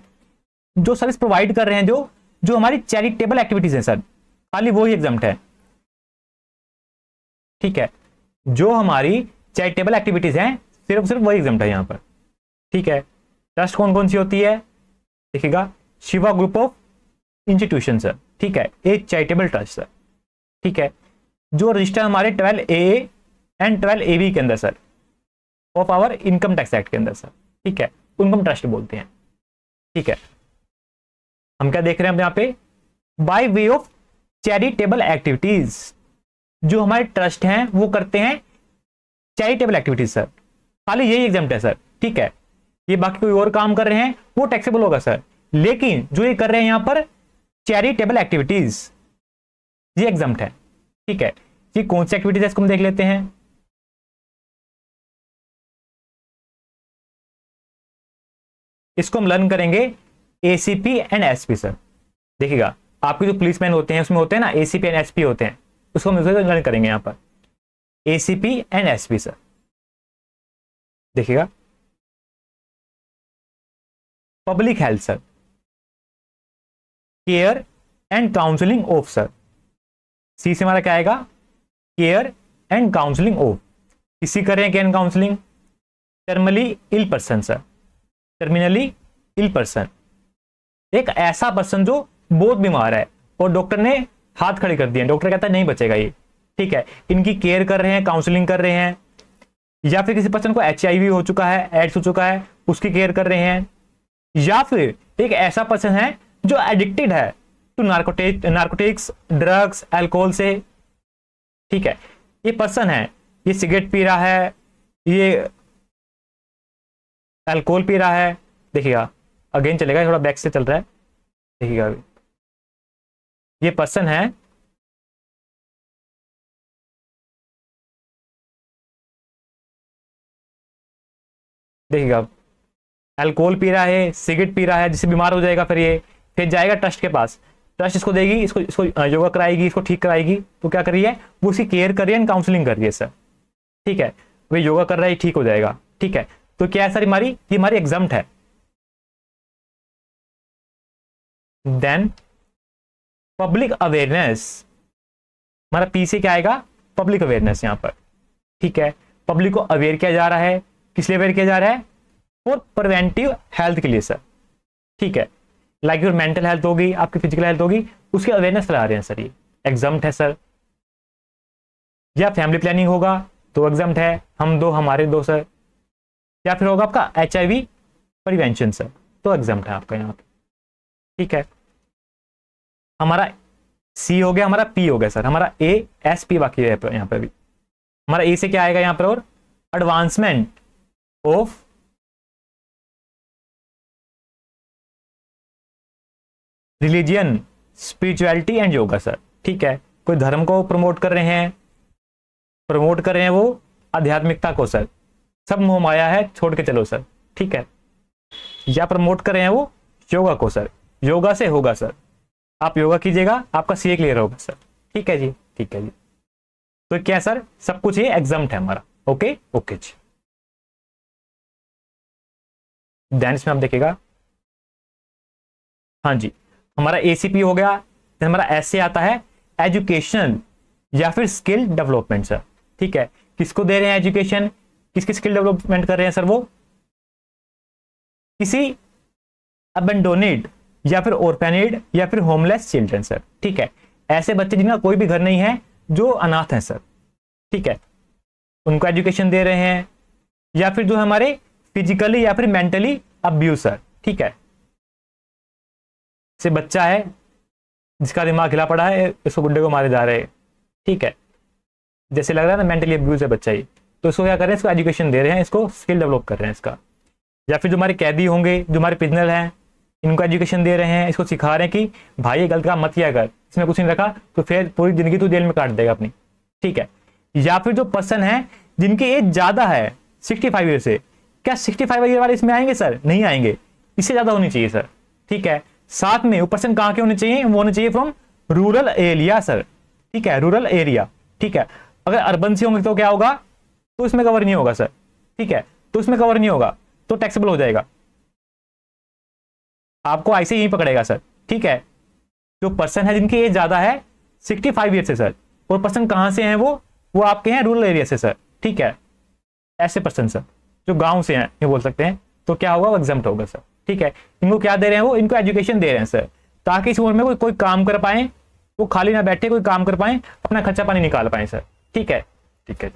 जो सर्विस प्रोवाइड कर रहे हैं जो जो हमारी चैरिटेबल एक्टिविटीज हैं सर खाली वो ही एग्जाम है ठीक है जो हमारी चैरिटेबल एक्टिविटीज हैं सिर्फ सिर्फ वही एग्जाम है यहाँ पर ठीक है ट्रस्ट कौन कौन सी होती है देखिएगा Shiva group of institution sir ठीक है एक चैरिटेबल ट्रस्ट सर ठीक है जो रजिस्टर हमारे twelve A and twelve A B के अंदर sir of our income tax act के अंदर सर ठीक है इनकम ट्रस्ट बोलते हैं ठीक है हम क्या देख रहे हैं हम यहाँ पे by way of charitable activities जो हमारे ट्रस्ट हैं वो करते हैं चैरिटेबल एक्टिविटीज सर खाली यही एग्जाम है सर ठीक है ये बाकी कोई और काम कर रहे हैं वो टैक्सेबल होगा सर लेकिन जो ये कर रहे हैं यहाँ पर चैरिटेबल एक्टिविटीज ये एग्जाम है ठीक है ये कौन सी एक्टिविटीज है इसको हम देख लेते हैं इसको हम लर्न करेंगे एसीपी एंड एसपी सर देखिएगा आपके जो पुलिसमैन होते हैं उसमें होते हैं ना एसीपी एंड एसपी होते हैं उसको हम लर्न करेंगे यहां पर एसीपी एंड एसपी सर देखिएगा public health sir care and counselling of sir C से हमारा क्या आएगा केयर एंड काउंसलिंग ऑफ किसी कर रहे हैं care and counselling termly ill person sir terminally ill person एक ऐसा पर्सन जो बहुत बीमार है और डॉक्टर ने हाथ खड़े कर दिए डॉक्टर कहता है नहीं बचेगा ये ठीक है इनकी केयर कर रहे हैं काउंसलिंग कर रहे हैं या फिर किसी पर्सन को एच हो चुका है एड्स हो चुका है उसकी केयर कर रहे हैं या फिर एक ऐसा पर्सन है जो एडिक्टेड है to narcotic narcotics drugs alcohol से ठीक है ये पर्सन है ये सिगरेट पी रहा है ये अल्कोहल पी रहा है देखिएगा अगेन चलेगा थोड़ा बैक से चल रहा है देखिएगा अभी ये पर्सन है देखिएगा अल्कोहल पी रहा है सिगरेट पी रहा है जिससे बीमार हो जाएगा फिर ये फिर जाएगा ट्रस्ट के पास ट्रस्ट इसको देगी इसको इसको योगा कराएगी इसको ठीक कराएगी तो क्या करिए वो उसकी केयर करिए है काउंसलिंग है सर ठीक है वे योगा कर रहा है ठीक हो जाएगा ठीक है तो क्या है सर हमारी ये हमारी एग्जाम है देन पब्लिक अवेयरनेस हमारा पी से क्या आएगा पब्लिक अवेयरनेस यहां पर ठीक है पब्लिक को अवेयर किया जा रहा है किस लिए अवेयर किया जा रहा है फॉर प्रिवेंटिव हेल्थ के लिए सर ठीक है लाइक योर मेंटल हेल्थ होगी आपकी फिजिकल हेल्थ होगी उसकी अवेयरनेस करा रहे हैं सर ये एग्जाम है सर या फैमिली प्लानिंग होगा तो एग्जाम है हम दो हमारे दो सर या फिर होगा आपका एच आई प्रिवेंशन सर तो एग्जाम है आपका यहाँ पे ठीक है हमारा सी हो गया हमारा पी हो गया सर हमारा ए एस पी बाकी है यहाँ पर भी हमारा ए से क्या आएगा यहाँ पर और advancement of religion spirituality and yoga sir ठीक है कोई धर्म को प्रमोट कर रहे हैं प्रमोट कर रहे हैं वो आध्यात्मिकता को सर सब मोहमाया है छोड़ के चलो सर ठीक है या प्रमोट कर रहे हैं वो योगा को सर योगा से होगा सर आप योगा कीजिएगा आपका सीए क्लियर होगा सर ठीक है जी ठीक है जी तो क्या सर सब कुछ ये एग्जाम है हमारा ओके ओके जी ध्यान इसमें आप देखिएगा हाँ जी हमारा एसीपी हो गया हमारा ऐसे आता है एजुकेशन या फिर स्किल डेवलपमेंट सर ठीक है किसको दे रहे हैं एजुकेशन किसकी स्किल डेवलपमेंट कर रहे हैं सर वो किसी अबेंडोनेट या फिर ऑर्फेनेड या फिर होमलेस चिल्ड्रन सर ठीक है ऐसे बच्चे जिनका कोई भी घर नहीं है जो अनाथ हैं सर ठीक है उनको एजुकेशन दे रहे हैं या फिर जो हमारे फिजिकली या फिर मेंटली अब्यूज सर ठीक है से बच्चा है जिसका दिमाग हिला पड़ा है उसको गुड्डे को मारे जा रहे हैं ठीक है जैसे लग रहा है ना मेंटली अब्यूज है बच्चा ही तो इसको क्या कर रहे हैं इसको एजुकेशन दे रहे हैं इसको स्किल डेवलप कर रहे हैं इसका या फिर जो हमारे कैदी होंगे जो हमारे पिजनल हैं इनको एजुकेशन दे रहे हैं इसको सिखा रहे हैं कि भाई ये गलत काम मत किया कर इसमें कुछ नहीं रखा तो फिर पूरी जिंदगी तू जेल में काट देगा अपनी ठीक है या फिर जो पर्सन है जिनकी एज ज़्यादा है सिक्सटी फाइव ईयर से क्या सिक्सटी फाइव ईयर वाले इसमें आएंगे सर नहीं आएंगे इससे ज़्यादा होनी चाहिए सर ठीक है साथ में वो पर्सन कहाँ के होने चाहिए वो होने चाहिए फ्रॉम रूरल एरिया सर ठीक है रूरल एरिया ठीक है अगर अर्बन से होंगे तो क्या होगा तो इसमें कवर नहीं होगा सर ठीक है तो इसमें कवर नहीं होगा तो टैक्सेबल हो जाएगा आपको ऐसे e ही पकड़ेगा सर ठीक है जो पर्सन है जिनकी एज ज़्यादा है सिक्सटी फाइव ईयर से सर और पर्सन कहाँ से हैं वो वो आपके हैं रूरल एरिया से सर ठीक है ऐसे पर्सन सर जो गाँव से हैं ये बोल सकते हैं तो क्या होगा एग्जाम होगा सर ठीक है इनको क्या दे रहे हैं वो इनको एजुकेशन दे रहे हैं सर ताकि इस उम्र में कोई कोई काम कर पाए वो खाली ना बैठे कोई काम कर पाए अपना खर्चा पानी निकाल पाए सर ठीक है ठीक है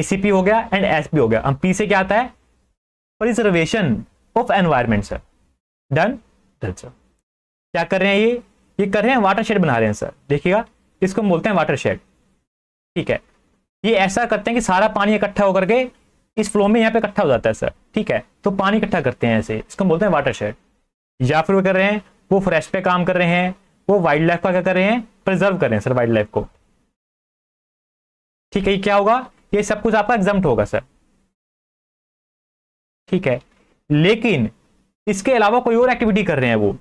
एसीपी हो गया एंड एसपी हो गया हम पी से क्या आता है preservation of environment sir done done sir क्या कर रहे हैं ये ये कर रहे हैं वाटर शेड बना रहे हैं सर देखिएगा इसको हम बोलते हैं वाटर शेड ठीक है ये ऐसा करते हैं कि सारा पानी इकट्ठा होकर के इस फ्लो में यहाँ पे इकट्ठा हो जाता है सर ठीक है तो पानी इकट्ठा करते हैं ऐसे इसको हम बोलते हैं वाटर शेड या फिर वो कर रहे हैं वो फ्रेश पे काम कर रहे हैं वो वाइल्ड लाइफ का क्या कर रहे हैं प्रिजर्व कर रहे हैं सर वाइल्ड लाइफ को ठीक है ये क्या होगा ये सब कुछ आपका एग्जाम होगा सर ठीक है लेकिन इसके अलावा कोई और एक्टिविटी कर रहे हैं वो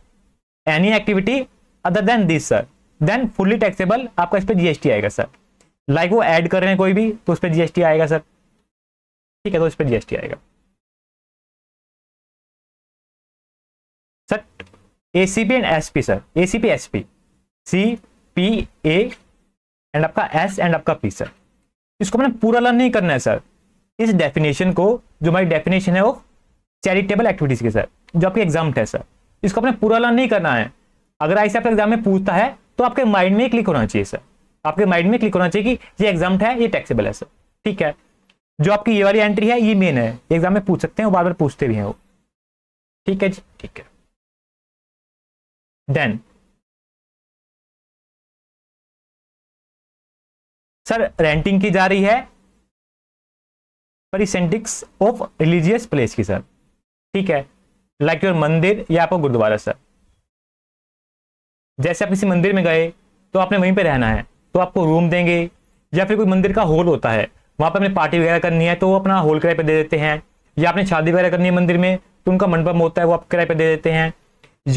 any activity other than this sir then fully taxable आपका इस पर जीएसटी आएगा सर लाइक like वो ऐड कर रहे हैं कोई भी तो उस पर जीएसटी आएगा सर ठीक है तो उस पर जीएसटी आएगा sir ACP and SP sir ACP SP C P A and आपका एस एंड आपका पी सर इसको मैंने पूरा लर्न नहीं करना है सर इस डेफिनेशन को जो हमारी डेफिनेशन है वो चैरिटेबल एक्टिविटीज के सर जो आपके एग्जाम है सर इसको आपने पूरा लर्न नहीं करना है अगर ऐसे आपके एग्जाम में पूछता है तो आपके माइंड में क्लिक होना चाहिए सर आपके माइंड में क्लिक होना चाहिए कि ये एग्जाम है ये टैक्सेबल है सर ठीक है जो आपकी ये वाली एंट्री है ये मेन है एग्जाम में पूछ सकते हैं बार बार पूछते भी हैं वो ठीक है जी ठीक है देन सर रेंटिंग की जा रही है परिसेंटिक्स ऑफ रिलीजियस प्लेस की सर ठीक है लाइक योर मंदिर या आपको गुरुद्वारा सर जैसे आप किसी मंदिर में गए तो आपने वहीं पे रहना है तो आपको रूम देंगे या फिर कोई मंदिर का हॉल होता है वहाँ पर आपने पार्टी वगैरह करनी है तो वो अपना हॉल किराए पर दे देते हैं या आपने शादी वगैरह करनी है मंदिर में तो उनका मंडपम होता है वो आप किराए पर दे देते हैं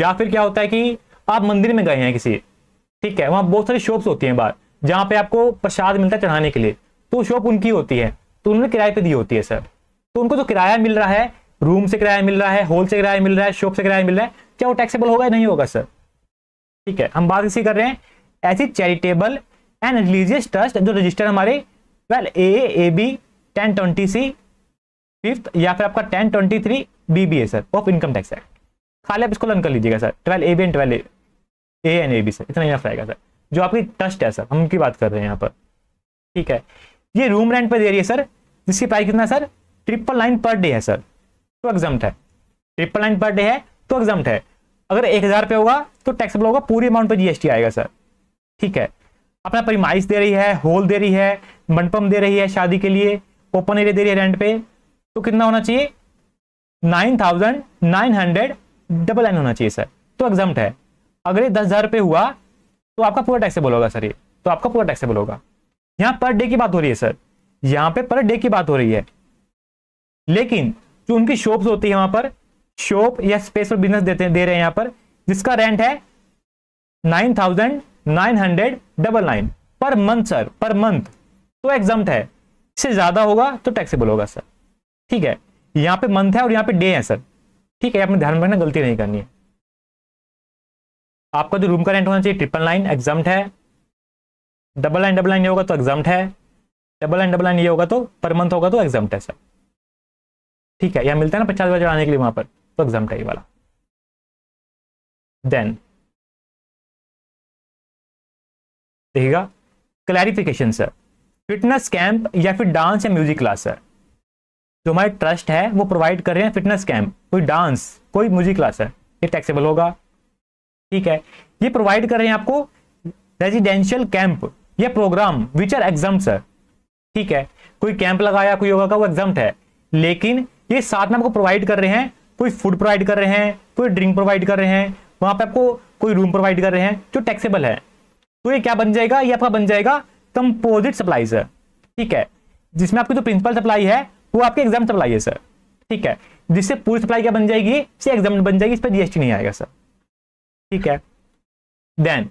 या फिर क्या होता है कि आप मंदिर में गए हैं किसी ठीक है वहाँ बहुत सारी शॉप्स होती हैं बाहर जहाँ पे आपको प्रसाद मिलता है चढ़ाने के लिए तो शॉप उनकी होती है तो उन्होंने किराए पर दी होती है सर तो उनको जो किराया मिल रहा है रूम से किराया मिल रहा है होल से किराया मिल रहा है शॉप से किराया मिल रहा है क्या वो टैक्सेबल होगा नहीं होगा सर ठीक है हम बात इसी कर रहे हैं ऐसी चैरिटेबल एंड रिलीजियस ट्रस्ट जो रजिस्टर हमारे well A A B ten twenty C fifth या फिर आपका ten twenty three B B है sir of income tax act खाली आप इसको लर्न कर लीजिएगा sir twelve A B and twelve A and A B sir इतना ही रहेगा सर जो आपकी ट्रस्ट है सर हम उनकी बात कर रहे हैं यहाँ पर ठीक है ये रूम रेंट पे दे रही है सर जिसकी प्राइस कितना है sir triple nine per day है सर तो एग्जाम है ट्रिपल लाइन पर डे है तो एग्जाम है अगर एक हज़ार पे होगा तो टैक्सेबल होगा पूरी अमाउंट पे जीएसटी आएगा सर ठीक है अपना परिमाइश दे रही है होल दे रही है मंडपम दे रही है शादी के लिए ओपन एरिया दे रही है रेंट पे तो कितना होना चाहिए nine thousand nine hundred double N होना चाहिए सर तो एग्जाम है अगर ये दस हज़ार रुपये हुआ तो आपका पूरा टैक्सेबल होगा सर ये तो आपका पूरा टैक्सेबल होगा यहां पर डे की बात हो रही है सर यहां पे पर डे की बात हो रही है लेकिन जो उनकी शॉप होती है वहां पर शॉप या स्पेस पर बिजनेस देते दे रहे हैं यहां पर जिसका रेंट है nine thousand nine hundred double nine per month sir per month तो एग्जाम है इससे ज्यादा होगा तो टैक्सीबल होगा सर ठीक है यहां पे मंथ है और यहां पे डे है सर ठीक है अपने ध्यान में रखना गलती नहीं करनी है आपका जो रूम का रेंट होना चाहिए ट्रिपल नाइन एग्जाम है डबल लाइन डबल लाइन ये होगा तो एग्जाम है डबल लाइन डबल लाइन ये होगा तो पर मंथ होगा तो एग्जाम है सर ठीक है यहाँ मिलता है ना पचास बार चढ़ाने के लिए वहां पर तो एग्जाम है ये वाला देन देखिएगा क्लैरिफिकेशन सर फिटनेस कैंप या फिर डांस या म्यूजिक क्लास सर जो हमारे ट्रस्ट है वो प्रोवाइड कर रहे हैं फिटनेस कैंप कोई डांस कोई म्यूजिक क्लास है ये टैक्सेबल होगा ठीक है ये प्रोवाइड कर रहे हैं आपको रेजिडेंशियल कैंप या programme which are exempt sir ठीक है कोई कैंप लगाया कोई योगा का वो एग्जाम है लेकिन ये साथ में आपको प्रोवाइड कर रहे हैं कोई फूड प्रोवाइड कर रहे हैं कोई ड्रिंक प्रोवाइड कर रहे हैं वहां पे आपको कोई रूम प्रोवाइड कर रहे हैं जो टैक्सेबल है तो ये क्या बन जाएगा ये आपका बन जाएगा कंपोजिट सप्लाई सर ठीक है जिसमें आपकी जो तो प्रिंसिपल सप्लाई है वो आपकी एग्जाम सप्लाई है सर ठीक है जिससे पूरी सप्लाई क्या बन जाएगी एग्जाम बन जाएगी इस पर जीएसटी नहीं आएगा सर ठीक है then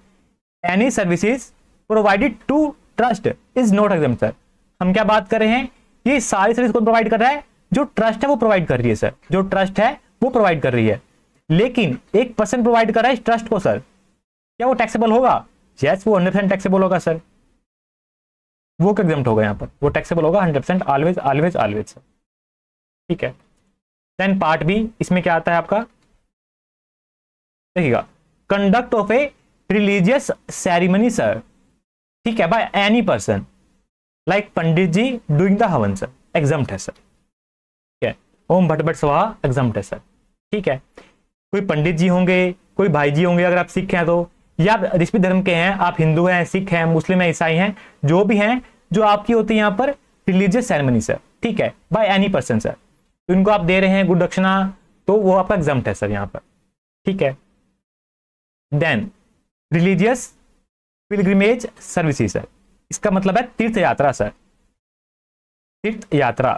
any services provided to trust is not exempt sir हम क्या बात कर रहे हैं ये सारी सर्विस कौन प्रोवाइड कर रहा है जो ट्रस्ट है वो प्रोवाइड कर रही है सर जो ट्रस्ट है वो प्रोवाइड कर रही है लेकिन एक पर्सन प्रोवाइड कर रहा है इस ट्रस्ट को सर क्या वो टैक्सेबल होगा यस वो हंड्रेड परसेंट टैक्सेबल होगा सर वो एग्जाम होगा यहाँ पर वो टैक्सेबल होगा hundred percent always always always sir ठीक है देन पार्ट बी इसमें क्या आता है आपका देखिएगा conduct of a religious ceremony sir ठीक है by any person like Pandit ji doing the havan sir exempt है सर ठीक है ओम भटभट स्वाहा एग्जाम है सर ठीक है कोई पंडित जी होंगे कोई भाई जी होंगे अगर आप सिख हैं तो या आप धर्म के हैं आप हिंदू हैं सिख हैं मुस्लिम हैं ईसाई हैं जो भी हैं जो आपकी होती है यहाँ पर रिलीजियस सेरेमनी सर ठीक है बाय एनी पर्सन सर इनको आप दे रहे हैं गुड दक्षिणा तो वो आपका एग्जाम है सर यहाँ पर ठीक है then religious pilgrimage services sir इसका मतलब है तीर्थ यात्रा सर तीर्थ यात्रा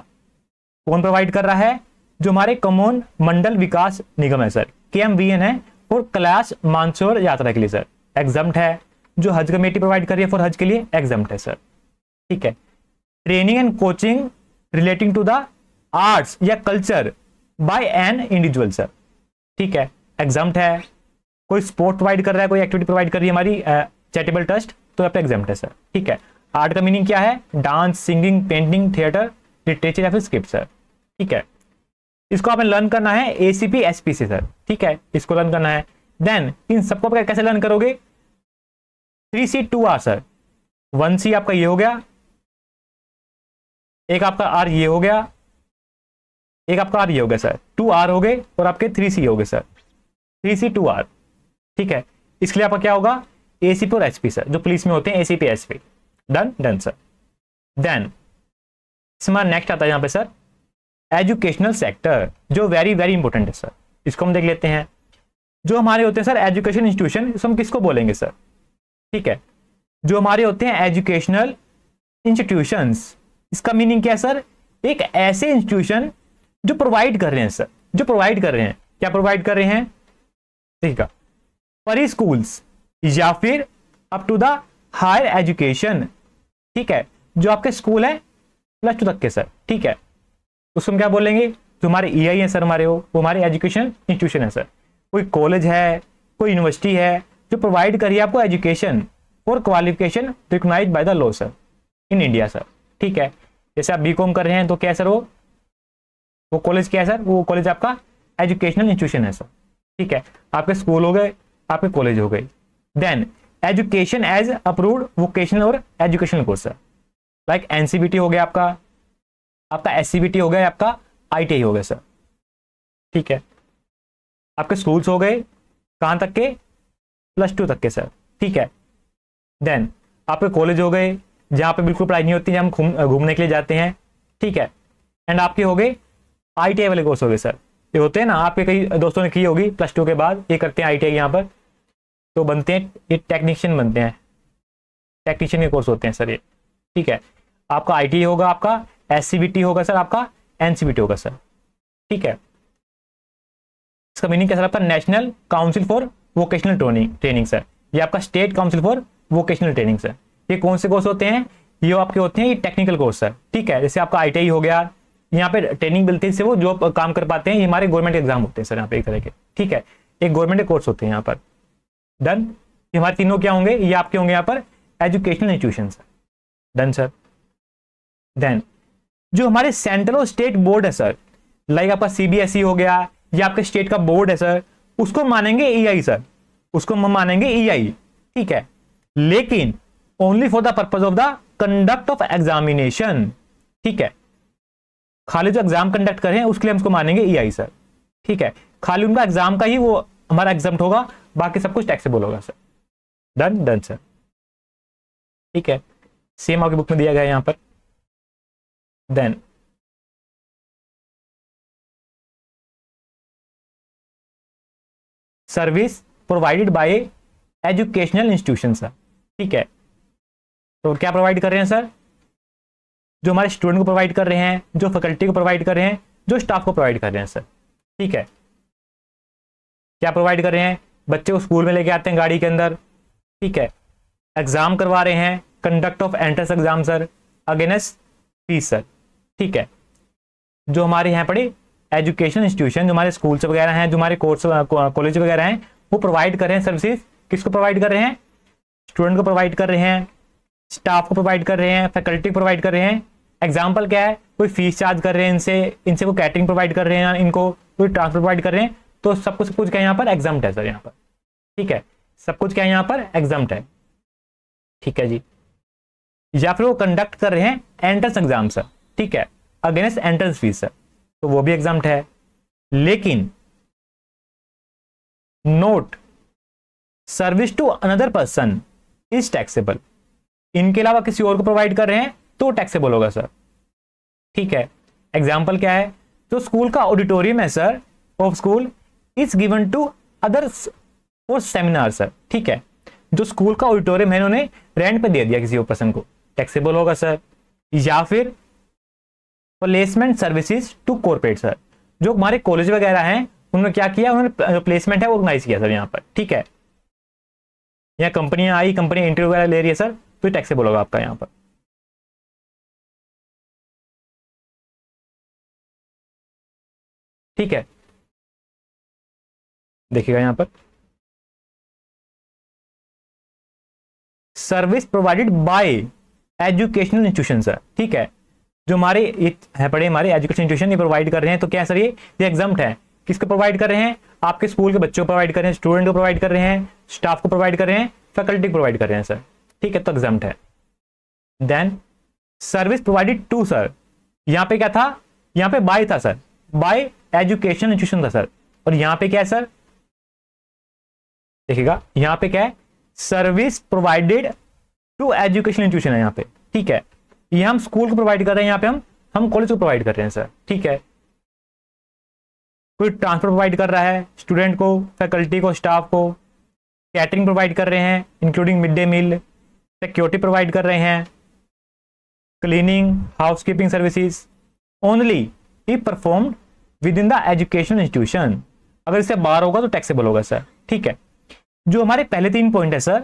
कौन प्रोवाइड कर रहा है जो हमारे कमोन मंडल विकास निगम है सर के एम वी एन है और कैलाश मानसोर यात्रा के लिए सर एग्जाम है जो हज कमेटी प्रोवाइड कर रही है फॉर हज के लिए एग्जाम है सर ठीक है training and coaching relating to the arts या culture by an individual sir ठीक है एग्जाम है कोई स्पोर्ट प्रोवाइड कर रहा है कोई एक्टिविटी प्रोवाइड कर रही है हमारी चैरिटेबल ट्रस्ट तो यहाँ पे एग्जाम है सर ठीक है आर्ट का मीनिंग क्या है dance singing painting theatre literature या फिर स्क्रिप्ट ठीक है इसको आपने लर्न करना है A C P S P से सर ठीक है इसको लर्न करना है देन इन सबको आप कैसे लर्न करोगे three C two R sir one C आपका ये हो गया एक आपका आर ये हो गया एक आपका आर ये हो गया सर टू आर हो गए और आपके थ्री सी हो गए sir three C two R ठीक है इसके लिए आपका क्या होगा एसीपी और एसपी सर जो पुलिस में होते हैं ACP SP done done sir then इसमें नेक्स्ट आता है यहां पे सर एजुकेशनल सेक्टर जो वेरी वेरी इंपॉर्टेंट है सर इसको हम देख लेते हैं जो हमारे होते हैं सर एजुकेशन इंस्टीट्यूशन इसको हम किसको बोलेंगे सर ठीक है जो हमारे होते हैं एजुकेशनल इंस्टीट्यूशन इसका मीनिंग क्या है सर एक ऐसे इंस्टीट्यूशन जो प्रोवाइड कर रहे हैं सर जो प्रोवाइड कर रहे हैं क्या प्रोवाइड कर रहे हैं ठीक है परी स्कूल्स या फिर up to the higher education ठीक है जो आपके स्कूल है प्लस टू तक के सर ठीक है उसको हम क्या बोलेंगे जो हमारे ई आई है सर हमारे वो वो हमारे एजुकेशन इंस्टीट्यूशन है सर कोई कॉलेज है कोई यूनिवर्सिटी है जो प्रोवाइड करिए आपको एजुकेशन और qualification recognise by the law sir in India sir ठीक है जैसे आप बी कॉम कर रहे हैं तो क्या सर वो वो कॉलेज क्या है सर वो कॉलेज आपका एजुकेशनल इंस्टीट्यूशन है सर ठीक है आपके स्कूल हो गए आपके कॉलेज हो गए then education as approved vocational और एजुकेशनल कोर्स लाइक एनसीबीटी हो गया आपका आपका एससीबीटी हो गया आपका आई हो गया सर ठीक है आपके स्कूल्स हो गए कहाँ तक के प्लस टू तक के सर ठीक है देन आपके कॉलेज हो गए जहाँ पे बिल्कुल पढ़ाई नहीं होती जहाँ हम घूमने के लिए जाते हैं ठीक है एंड आपके हो गए आई वाले कोर्स हो गए सर ये होते हैं ना आपके कई दोस्तों ने की होगी प्लस टू के बाद ये करते हैं आई टी यहाँ पर तो बनते हैं ये टेक्नीशियन बनते हैं टेक्नीशियन के कोर्स होते हैं सर ये ठीक है आपका आई होगा आपका एस होगा सर आपका एन होगा सर ठीक है इसका मीनिंग क्या सर आपका national council for vocational training training sir ये आपका state council for vocational training sir ये कौन से कोर्स होते हैं ये आपके होते हैं ये टेक्निकल कोर्स सर ठीक है जैसे आपका आई हो गया यहाँ पे ट्रेनिंग मिलती है इससे वो जॉब काम कर पाते हैं ये हमारे गवर्नमेंट एग्जाम होते हैं सर यहाँ पे एक तरह के ठीक है एक गवर्नमेंट के कोर्स होते हैं यहाँ पर डन हमारे तीनों क्या होंगे ये आपके होंगे यहाँ पर educational institution sir done sir then जो हमारे सेंट्रल और स्टेट बोर्ड है सर लाइक आपका सीबीएसई e हो गया या आपके स्टेट का बोर्ड है सर उसको मानेंगे ईआई e सर उसको हम मानेंगे ईआई e ठीक है लेकिन only for the purpose of the conduct of examination ठीक है खाली जो एग्जाम कंडक्ट करें उसके लिए हम उसको मानेंगे ईआई सर ठीक है खाली उनका एग्जाम का ही वो हमारा एग्जाम होगा बाकी सब कुछ टैक्सेबल होगा सर डन डन सर ठीक है सेम आपके बुक में दिया गया है यहाँ पर then service provided by educational institution sir ठीक है तो क्या प्रोवाइड कर रहे हैं सर जो हमारे स्टूडेंट को प्रोवाइड कर रहे हैं जो फैकल्टी को प्रोवाइड कर रहे हैं जो स्टाफ को प्रोवाइड कर रहे हैं सर ठीक है क्या प्रोवाइड कर रहे हैं बच्चे को स्कूल में लेके आते हैं गाड़ी के अंदर ठीक है एग्जाम करवा रहे हैं conduct of entrance exam sir against fees sir ठीक है जो हमारे यहाँ पड़े एजुकेशन इंस्टीट्यूशन जो हमारे स्कूल्स वगैरह हैं जो हमारे कोर्स कॉलेज वगैरह हैं वो प्रोवाइड कर रहे हैं सर्विसेज किसको प्रोवाइड कर रहे हैं स्टूडेंट को प्रोवाइड कर रहे हैं स्टाफ को प्रोवाइड कर रहे हैं फैकल्टी प्रोवाइड कर रहे हैं एग्जाम्पल क्या है कोई फीस चार्ज कर रहे हैं इनसे इनसे वो कैटरिंग प्रोवाइड कर रहे हैं इनको कोई ट्रांसपोर्ट प्रोवाइड कर रहे हैं तो सब कुछ कुछ क्या यहाँ पर एग्जाम है सर यहाँ पर ठीक है सब कुछ क्या यहाँ पर एग्जाम है ठीक है जी या फिर वो कंडक्ट कर रहे हैं एंट्रेंस एग्जाम सर ठीक है अगेंस्ट एंट्रेंस फीस सर तो वो भी एग्जाम है लेकिन note service to another person is taxable इनके अलावा किसी और को प्रोवाइड कर रहे हैं तो टैक्सेबल होगा सर ठीक है एग्जाम्पल क्या है जो स्कूल का ऑडिटोरियम है sir of school is given to other और सेमिनार सर ठीक है जो स्कूल का ऑडिटोरियम है इन्होंने रेंट पे दे दिया किसी और पर्सन को टैक्सेबल होगा सर या फिर placement services to corporate sir जो हमारे कॉलेज वगैरह हैं उन्होंने क्या किया उन्होंने प्लेसमेंट है वो ऑर्गेनाइज किया सर यहाँ पर ठीक है यहाँ कंपनियां आई कंपनी इंटरव्यू वगैरह ले रही है सर तो टैक्सेबल होगा आपका यहाँ पर ठीक है देखिएगा यहां पर service provided by educational institution sir ठीक है जो हमारे है पढ़े हमारे एजुकेशन इंस्टीट्यूशन ये प्रोवाइड कर रहे हैं तो क्या सर ये ये है किसको प्रोवाइड कर रहे हैं आपके स्कूल के बच्चों को प्रोवाइड कर रहे हैं स्टूडेंट को प्रोवाइड कर रहे हैं स्टाफ को प्रोवाइड कर रहे हैं फैकल्टी को प्रोवाइड कर रहे हैं सर ठीक है तो एग्जाम है then service provided to sir यहाँ पे क्या था यहाँ पे बाय था सर बाय एजुकेशन इंस्टीट्यूशन था सर और यहाँ पे क्या है सर देखिएगा यहां पे क्या है service provided to education institution है यहां पे ठीक है ये हम स्कूल को प्रोवाइड कर रहे हैं यहां पे हम हम कॉलेज को प्रोवाइड कर रहे हैं सर ठीक है कोई ट्रांसपोर्ट प्रोवाइड कर रहा है स्टूडेंट को फैकल्टी को स्टाफ को कैटरिंग प्रोवाइड कर रहे हैं including mid day meal security provide कर रहे हैं cleaning house keeping services only ही performed within the education institution अगर इससे बाहर होगा तो टैक्सेबल होगा सर ठीक है जो हमारे पहले तीन पॉइंट है सर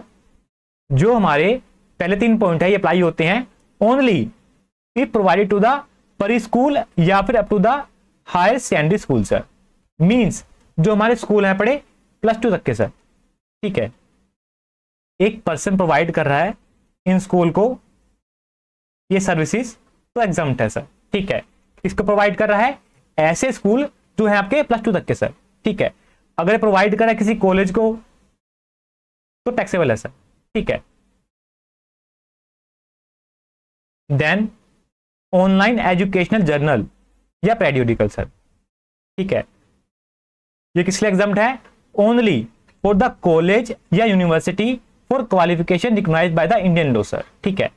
जो हमारे पहले तीन पॉइंट है ये अप्लाई होते हैं only if provided to the pre school या फिर up to the higher secondary school sir means जो हमारे स्कूल हैं पढ़े प्लस टू तक के सर ठीक है एक पर्सन प्रोवाइड कर रहा है इन स्कूल को ये सर्विसेज तो एग्जाम है सर ठीक है इसको प्रोवाइड कर रहा है ऐसे स्कूल जो है आपके प्लस टू तक के सर ठीक है अगर प्रोवाइड कर रहा है किसी कॉलेज को तो टैक्सेबल है सर ठीक है देन ऑनलाइन एजुकेशनल जर्नल या पेडियोडिकल सर ठीक है ये किस लिए एग्जाम है ओनली फॉर द कॉलेज या university for qualification recognize by the Indian law sir ठीक है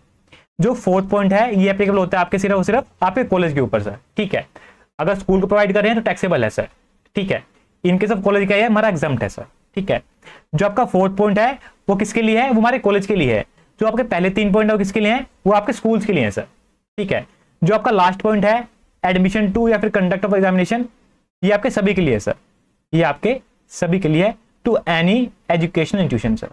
जो फोर्थ पॉइंट है ये एप्लीकेबल होता है आपके सिर्फ और सिर्फ आपके कॉलेज के ऊपर सर ठीक है अगर स्कूल को प्रोवाइड कर रहे हैं तो टैक्सेबल है सर ठीक है इनकेस ऑफ कॉलेज क्या है हमारा एग्जाम है सर ठीक है जो आपका फोर्थ पॉइंट है वो किसके लिए है वो हमारे कॉलेज के लिए है जो आपके पहले तीन पॉइंट है वो किसके लिए है वो आपके स्कूल्स के लिए है सर ठीक है जो आपका लास्ट पॉइंट है एडमिशन टू या फिर कंडक्ट ऑफ एग्जामिनेशन ये आपके सभी के लिए है सर ये आपके सभी के लिए है to any educational institution sir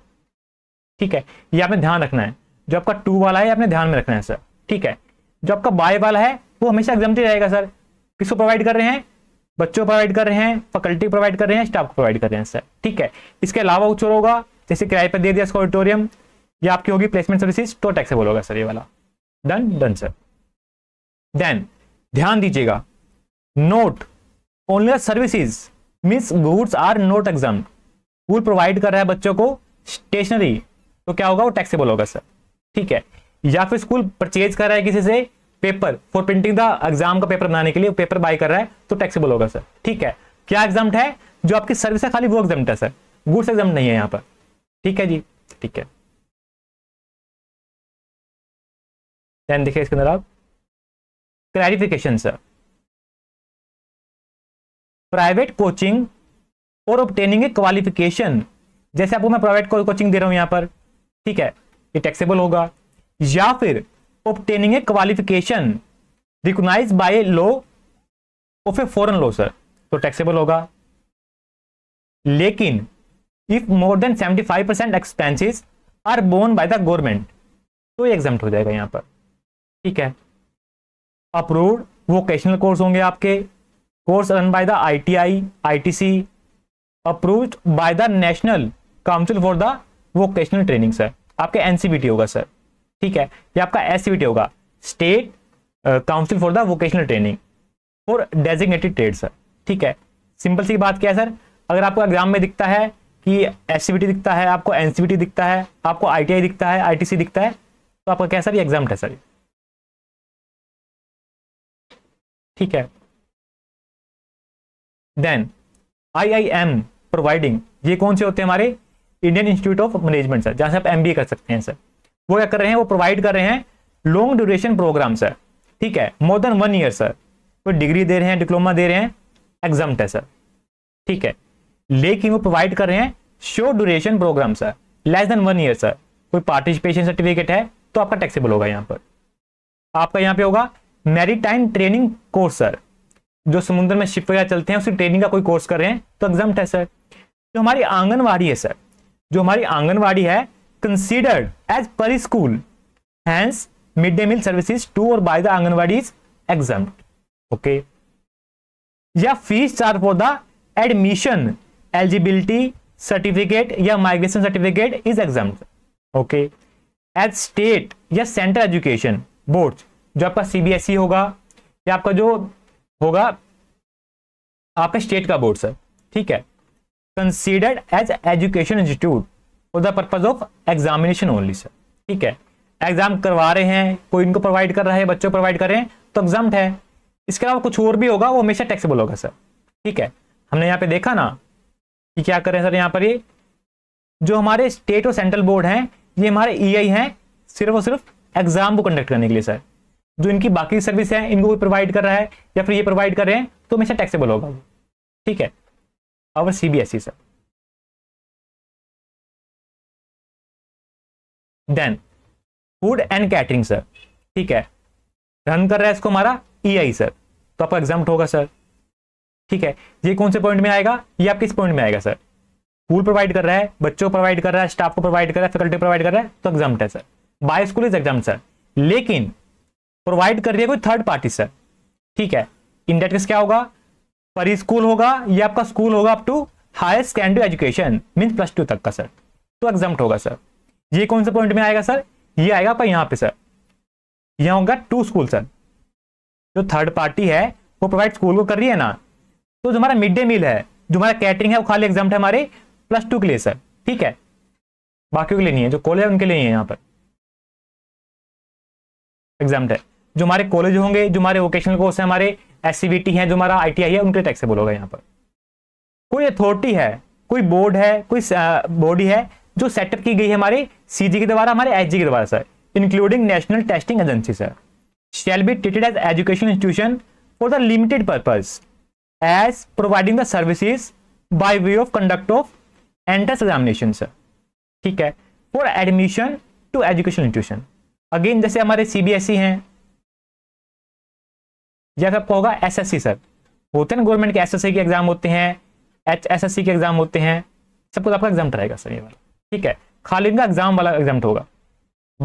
ठीक है ये आपने ध्यान रखना है जो आपका टू वाला है आपने ध्यान में रखना है सर ठीक है जो आपका बाय वाला है वो हमेशा एग्जाम रहेगा सर किसको प्रोवाइड कर रहे हैं बच्चों प्रोवाइड कर रहे हैं फैकल्टी प्रोवाइड कर रहे हैं स्टाफ प्रोवाइड कर रहे हैं सर ठीक है इसके अलावा कुछ और होगा जैसे किराए पर दे दिया इसका ऑडिटोरियम ये आपकी होगी प्लेसमेंट सर्विसेज तो टैक्सेबल होगा सर ये वाला डन डन सर देन ध्यान दीजिएगा note only services means goods are not exam school provide कर रहा है बच्चों को स्टेशनरी तो क्या होगा वो टैक्सेबल होगा सर ठीक है या फिर स्कूल परचेज कर रहा है किसी से paper for printing the exam का पेपर बनाने के लिए पेपर बाय कर रहा है तो टैक्सेबल होगा सर ठीक है क्या एग्जाम है जो आपकी सर्विस है खाली वो एग्जाम है सर गुड्स एग्जाम नहीं है यहाँ पर ठीक है जी ठीक है देखिए इसके अंदर आप क्लैरिफिकेशन सर प्राइवेट कोचिंग और ऑप्टेनिंग ए क्वालिफिकेशन जैसे आपको मैं प्राइवेट कोचिंग दे रहा हूं यहां पर ठीक है ये टैक्सेबल होगा या फिर obtaining a qualification recognized by a law of a foreign law तो टैक्सेबल होगा लेकिन if more than 75 percent expenses are borne by the government तो ये एग्जाम हो जाएगा यहाँ पर ठीक है अप्रूव्ड वोकेशनल कोर्स होंगे आपके course run by the ITI ITC approved by the national council for the vocational training sir आपके एनसीबीटी होगा सर ठीक है ये आपका एस होगा state council for the vocational training for designated trade sir ठीक है सिंपल सी बात क्या है सर अगर आपको एग्जाम में दिखता है कि एस दिखता है आपको एन दिखता है आपको आई दिखता है आई दिखता है तो आपका क्या सर ये एग्जाम है सर ठीक है then I I M providing ये कौन से होते हैं हमारे Indian institute of management sir जहां से आप एम कर सकते हैं सर वो क्या कर रहे हैं वो प्रोवाइड कर रहे हैं लॉन्ग ड्यूरेशन प्रोग्राम सर ठीक है more than one year sir कोई डिग्री दे रहे हैं डिप्लोमा दे रहे हैं एग्जाम है सर ठीक है लेकिन वो प्रोवाइड कर रहे हैं short duration program sir less than one year sir कोई पार्टिसिपेशन सर्टिफिकेट है तो आपका टैक्सेबल होगा यहाँ पर आपका यहाँ पे होगा मैरीटाइम ट्रेनिंग कोर्स सर जो समुद्र में शिप वगैरह चलते हैं उसकी ट्रेनिंग का कोई कोर्स कर रहे हैं तो एग्जाम है सर जो हमारी आंगनवाड़ी है सर जो हमारी आंगनवाड़ी है considered as preschool. Hence, midday meal services to or by the Anganwadi is exempt. Okay. या fees charge for the admission eligibility certificate या migration certificate is exam okay as state या central education board जो आपका CBSE e होगा या आपका जो होगा आपका स्टेट का बोर्ड सर ठीक है considered as education institute for the purpose of examination only sir ठीक है एग्जाम करवा रहे हैं कोई इनको प्रोवाइड कर रहा है बच्चों प्रोवाइड कर रहे हैं तो एग्जाम है इसके अलावा कुछ और भी होगा वो हमेशा टैक्सेबल होगा सर ठीक है हमने यहाँ पे देखा ना कि क्या कर रहे हैं सर यहाँ पर ये जो हमारे स्टेट और सेंट्रल बोर्ड हैं ये हमारे ई e आई हैं सिर्फ और सिर्फ एग्जाम को कंडक्ट करने के लिए सर जो इनकी बाकी सर्विस है इनको कोई प्रोवाइड कर रहा है या फिर ये प्रोवाइड कर रहे हैं तो हमेशा टैक्सेबल होगा वो ठीक है और C B S E sir then food and catering sir ठीक है रन कर रहा है इसको हमारा ई e सर तो आपका एग्जाम होगा सर ठीक है ये कौन से पॉइंट में आएगा ये आप किस पॉइंट में आएगा सर स्कूल प्रोवाइड कर रहा है बच्चों को प्रोवाइड कर रहा है स्टाफ को प्रोवाइड कर रहा है फैकल्टी प्रोवाइड कर रहा है तो एग्जाम है sir by school is exam sir लेकिन प्रोवाइड कर रही है कोई थर्ड पार्टी सर ठीक है इन डेट केस क्या होगा परी स्कूल होगा या आपका स्कूल होगा up to higher secondary education mean plus two तक का सर तो एग्जाम होगा सर ये कौन से पॉइंट में आएगा सर ये आएगा पर यहाँ पे सर यह होगा टू स्कूल सर जो थर्ड पार्टी है वो प्रोवाइड स्कूल को कर रही है ना तो जो हमारा मिड डे मील है जो हमारा कैटरिंग है वो खाली एग्जाम है हमारे प्लस टू के लिए सर ठीक है बाकी के लिए नहीं है जो कॉलेज है उनके लिए है यहाँ पर एग्जाम है जो हमारे कॉलेज होंगे जो हमारे वोकेशनल कोर्स है हमारे एस है जो हमारा आई है उनके टैक्स से बोलोगे यहाँ पर कोई अथॉरिटी है कोई बोर्ड है कोई बॉडी है जो सेटअप की गई है हमारे सीजी के द्वारा हमारे एच के द्वारा sir including national testing agency sir shall be treated as education institution for the limited purpose as providing the services by way of conduct of entrance examination sir ठीक है for admission to education institution again जैसे हमारे CBSE e हैं फिर आपको होगा SSC sir होते हैं ना गवर्नमेंट के एसएससी के एग्जाम होते हैं एच सी के एग्जाम होते हैं सब कुछ आपका एग्जाम रहेगा सर ये वाला ठीक है खाली इनका एग्जाम वाला एग्जाम होगा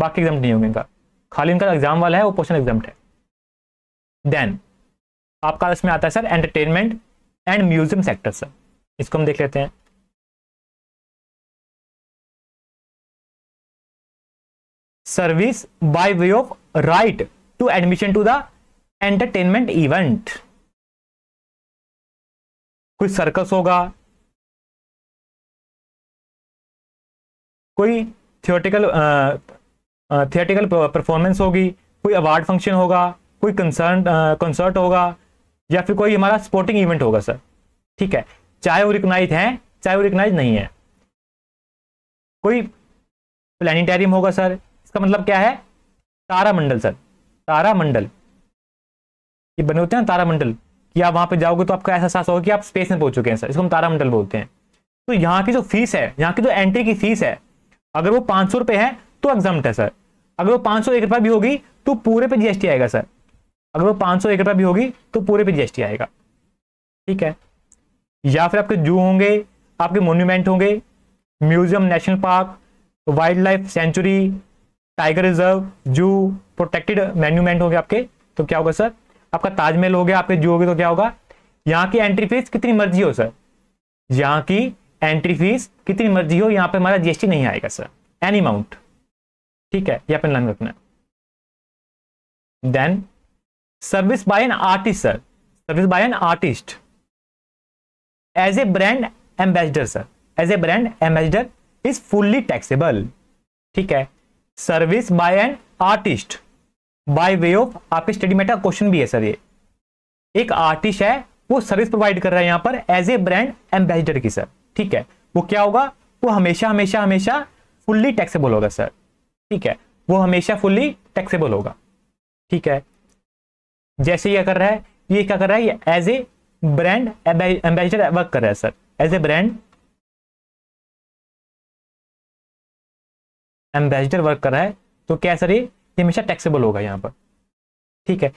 बाकी एग्जाम नहीं होंगे इनका खाली इनका एग्जाम वाला है वो क्वेश्चन एग्जाम है देन आपका इसमें आता है sir entertainment and museum sector sir इसको हम देख लेते हैं service by way of right to admission to the entertainment event कुछ सर्कस होगा कोई थियोटिकल थिएटिकल परफॉर्मेंस होगी कोई अवार्ड फंक्शन होगा कोई कंसर्न कंसर्ट uh, होगा या फिर कोई हमारा स्पोर्टिंग इवेंट होगा सर ठीक है चाहे वो रिकनाइज है चाहे वो रिकनाइज नहीं है कोई प्लानिटेरियम होगा सर इसका मतलब क्या है तारामंडल सर तारामंडल ये बने होते हैं तारामंडल कि आप वहां पर जाओगे तो आपका ऐसा होगा कि आप स्पेस में पहुंच चुके हैं सर इसको हम तारामंडल बोलते हैं तो यहाँ की जो फीस है यहाँ की जो एंट्री की फीस है अगर वो पांच रुपए तो है तो एग्जाम है सर अगर वो पांच सौ एक रुपये भी होगी तो पूरे पे जीएसटी आएगा सर अगर वो पांच सौ एक रुपये भी होगी तो पूरे पे जीएसटी आएगा ठीक है या फिर आपके जू होंगे आपके मोन्यूमेंट होंगे museum national park wild life sanctuary tiger reserve zoo protected monument होंगे आपके तो क्या होगा सर आपका ताजमहल हो गया आपके जू हो तो क्या होगा यहाँ की एंट्री फीस कितनी मर्जी हो सर यहाँ की एंट्री फीस कितनी मर्जी हो यहाँ पे हमारा जीएसटी नहीं आएगा सर एनी अमाउंट ठीक है यह अपने लाइन रखना then service by an artist sir service by an artist as a brand ambassador sir as a brand ambassador is fully taxable ठीक है service by an artist by way of आपके study matter question भी है sir ये एक artist है वो service provide कर रहा है यहां पर एज ए ब्रांड एम्बेसडर की सर ठीक है वो क्या होगा वो हमेशा हमेशा हमेशा फुल्ली टैक्सेबल होगा सर ठीक है वो हमेशा फुल्ली टैक्सेबल होगा ठीक है जैसे ये कर रहा है ये क्या कर रहा है as a brand ambassador work कर रहा है sir as a brand ambassador work कर रहा है तो क्या सर ये हमेशा टैक्सेबल होगा यहाँ पर ठीक है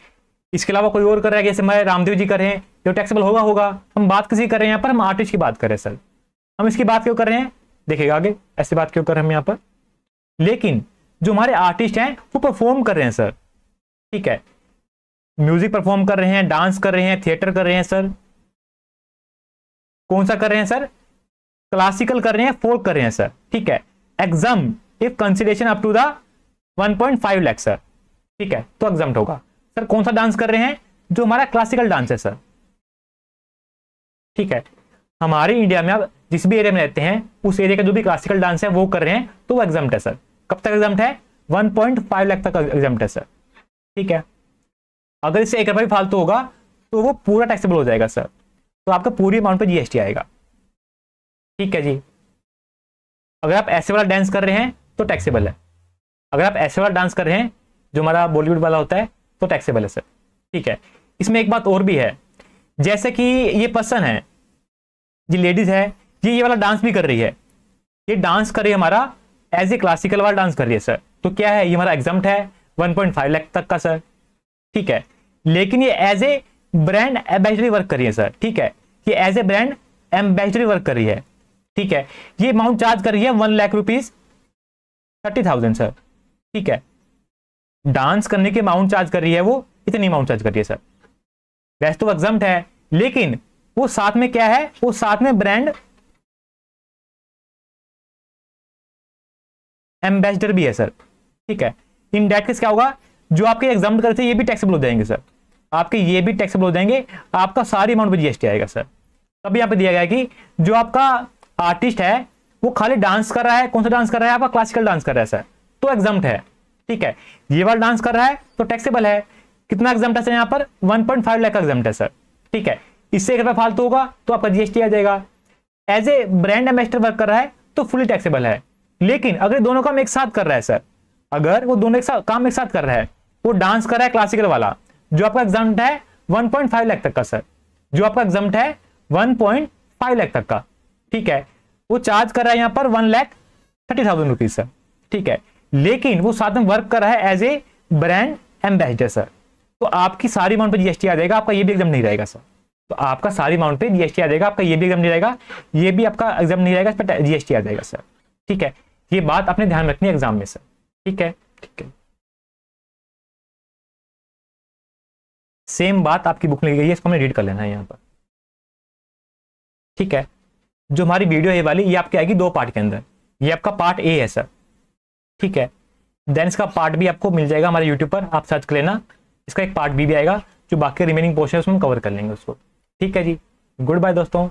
इसके अलावा कोई और कर रहा है जैसे मैं रामदेव जी कर रहे हैं जो टैक्सेबल होगा होगा हम बात किसी कर रहे हैं यहाँ पर हम आर्टिस्ट की बात कर रहे हैं सर हम इसकी बात क्यों कर रहे हैं देखेगा आगे ऐसी बात क्यों कर रहे हैं हम यहाँ पर लेकिन जो हमारे आर्टिस्ट हैं वो परफॉर्म कर रहे हैं सर ठीक है म्यूजिक परफॉर्म कर रहे हैं डांस कर रहे हैं थिएटर कर रहे हैं सर कौन सा कर रहे हैं सर क्लासिकल कर रहे हैं फोर्क कर रहे हैं सर ठीक है exam if consideration up to the 1.5 lakh sir ठीक है तो एग्जाम होगा सर कौन सा डांस कर रहे हैं जो हमारा क्लासिकल डांस है सर ठीक है हमारे इंडिया में अब जिस भी एरिया में रहते हैं उस एरिया का जो भी क्लासिकल डांस है वो कर रहे हैं तो वो एग्जाम है सर कब तक एग्जाम है 1.5 लाख तक एग्जाम है सर ठीक है अगर इससे एक रुपये फालतू होगा तो वो पूरा टैक्सेबल हो जाएगा सर तो आपका पूरी अमाउंट पर जीएसटी आएगा ठीक है जी अगर आप ऐसे वाला डांस कर रहे हैं तो टैक्सेबल है अगर आप ऐसे वाला डांस कर रहे हैं जो हमारा बॉलीवुड वाला होता है तो टैक्सेबल है सर ठीक है इसमें एक बात और भी है जैसे कि ये पर्सन है ये लेडीज है ये ये वाला डांस भी कर रही है ये डांस कर रही है हमारा एज ए क्लासिकल वाला डांस कर रही है सर तो क्या है ये हमारा एग्जाम है 1.5 लाख तक का सर ठीक है लेकिन ये as a brand ambassador work कर रही है सर ठीक है ये as a brand ambassador work कर रही है ठीक है ये अमाउंट चार्ज कर रही है one lakh rupees thirty thousand sir ठीक है डांस करने के अमाउंट चार्ज कर रही है वो इतनी अमाउंट चार्ज कर रही है सर वैसे तो एग्जाम है लेकिन वो साथ में क्या है वो साथ में ब्रांड एम्बेसडर भी है सर ठीक है इन डेट केस क्या होगा जो आपके एग्जाम करते हैं ये भी टैक्सेबल हो जाएंगे सर आपके ये भी टैक्सेबल हो जाएंगे आपका सारी अमाउंट पर जीएसटी आएगा सर तभी यहाँ पे दिया गया कि जो आपका आर्टिस्ट है वो खाली डांस कर रहा है कौन सा डांस कर रहा है आपका क्लासिकल डांस कर रहा है सर तो एग्जाम है ठीक है ये वाला डांस कर रहा है तो टैक्सेबल है कितना एग्जाम है सर यहाँ पर 1.5 लाख का एग्जाम है सर ठीक है इससे एक रुपया फालतू होगा तो आपका जीएसटी आ जाएगा as a brand ambassador work कर रहा है तो फुली टैक्सेबल है लेकिन अगर दोनों काम एक साथ कर रहा है सर अगर वो दोनों एक साथ काम एक साथ कर रहा है वो डांस कर रहा है क्लासिकल वाला जो आपका एग्जाम है फाइव लाख तक का सर जो आपका एग्जाम है फाइव लाख तक का ठीक है वो चार्ज कर रहा है यहाँ पर one lakh thirty thousand rupees sir ठीक है लेकिन वो साथ में वर्क कर रहा है as a brand ambassador sir तो आपकी सारी अमाउंट पर जीएसटी आ जाएगा आपका ये भी एग्जाम नहीं रहेगा सर तो आपका सारी अमाउंट पर जीएसटी आ जाएगा आपका ये भी एग्जाम नहीं रहेगा ये भी आपका एग्जाम नहीं रहेगा जीएसटी आ जाएगा सर ठीक है ये बात आपने ध्यान रखनी है एग्जाम में सर ठीक है ठीक है सेम बात आपकी बुक में लिखी गई है इसको हमें रीड कर लेना है यहाँ पर ठीक है जो हमारी वीडियो है वाली ये आपकी आएगी दो पार्ट के अंदर ये आपका पार्ट ए है सर ठीक है देन इसका पार्ट भी आपको मिल जाएगा हमारे यूट्यूब पर आप सर्च कर लेना इसका एक पार्ट बी भी आएगा जो बाकी रिमेनिंग पोर्शन उसमें कवर कर लेंगे उसको ठीक है जी गुड बाय दोस्तों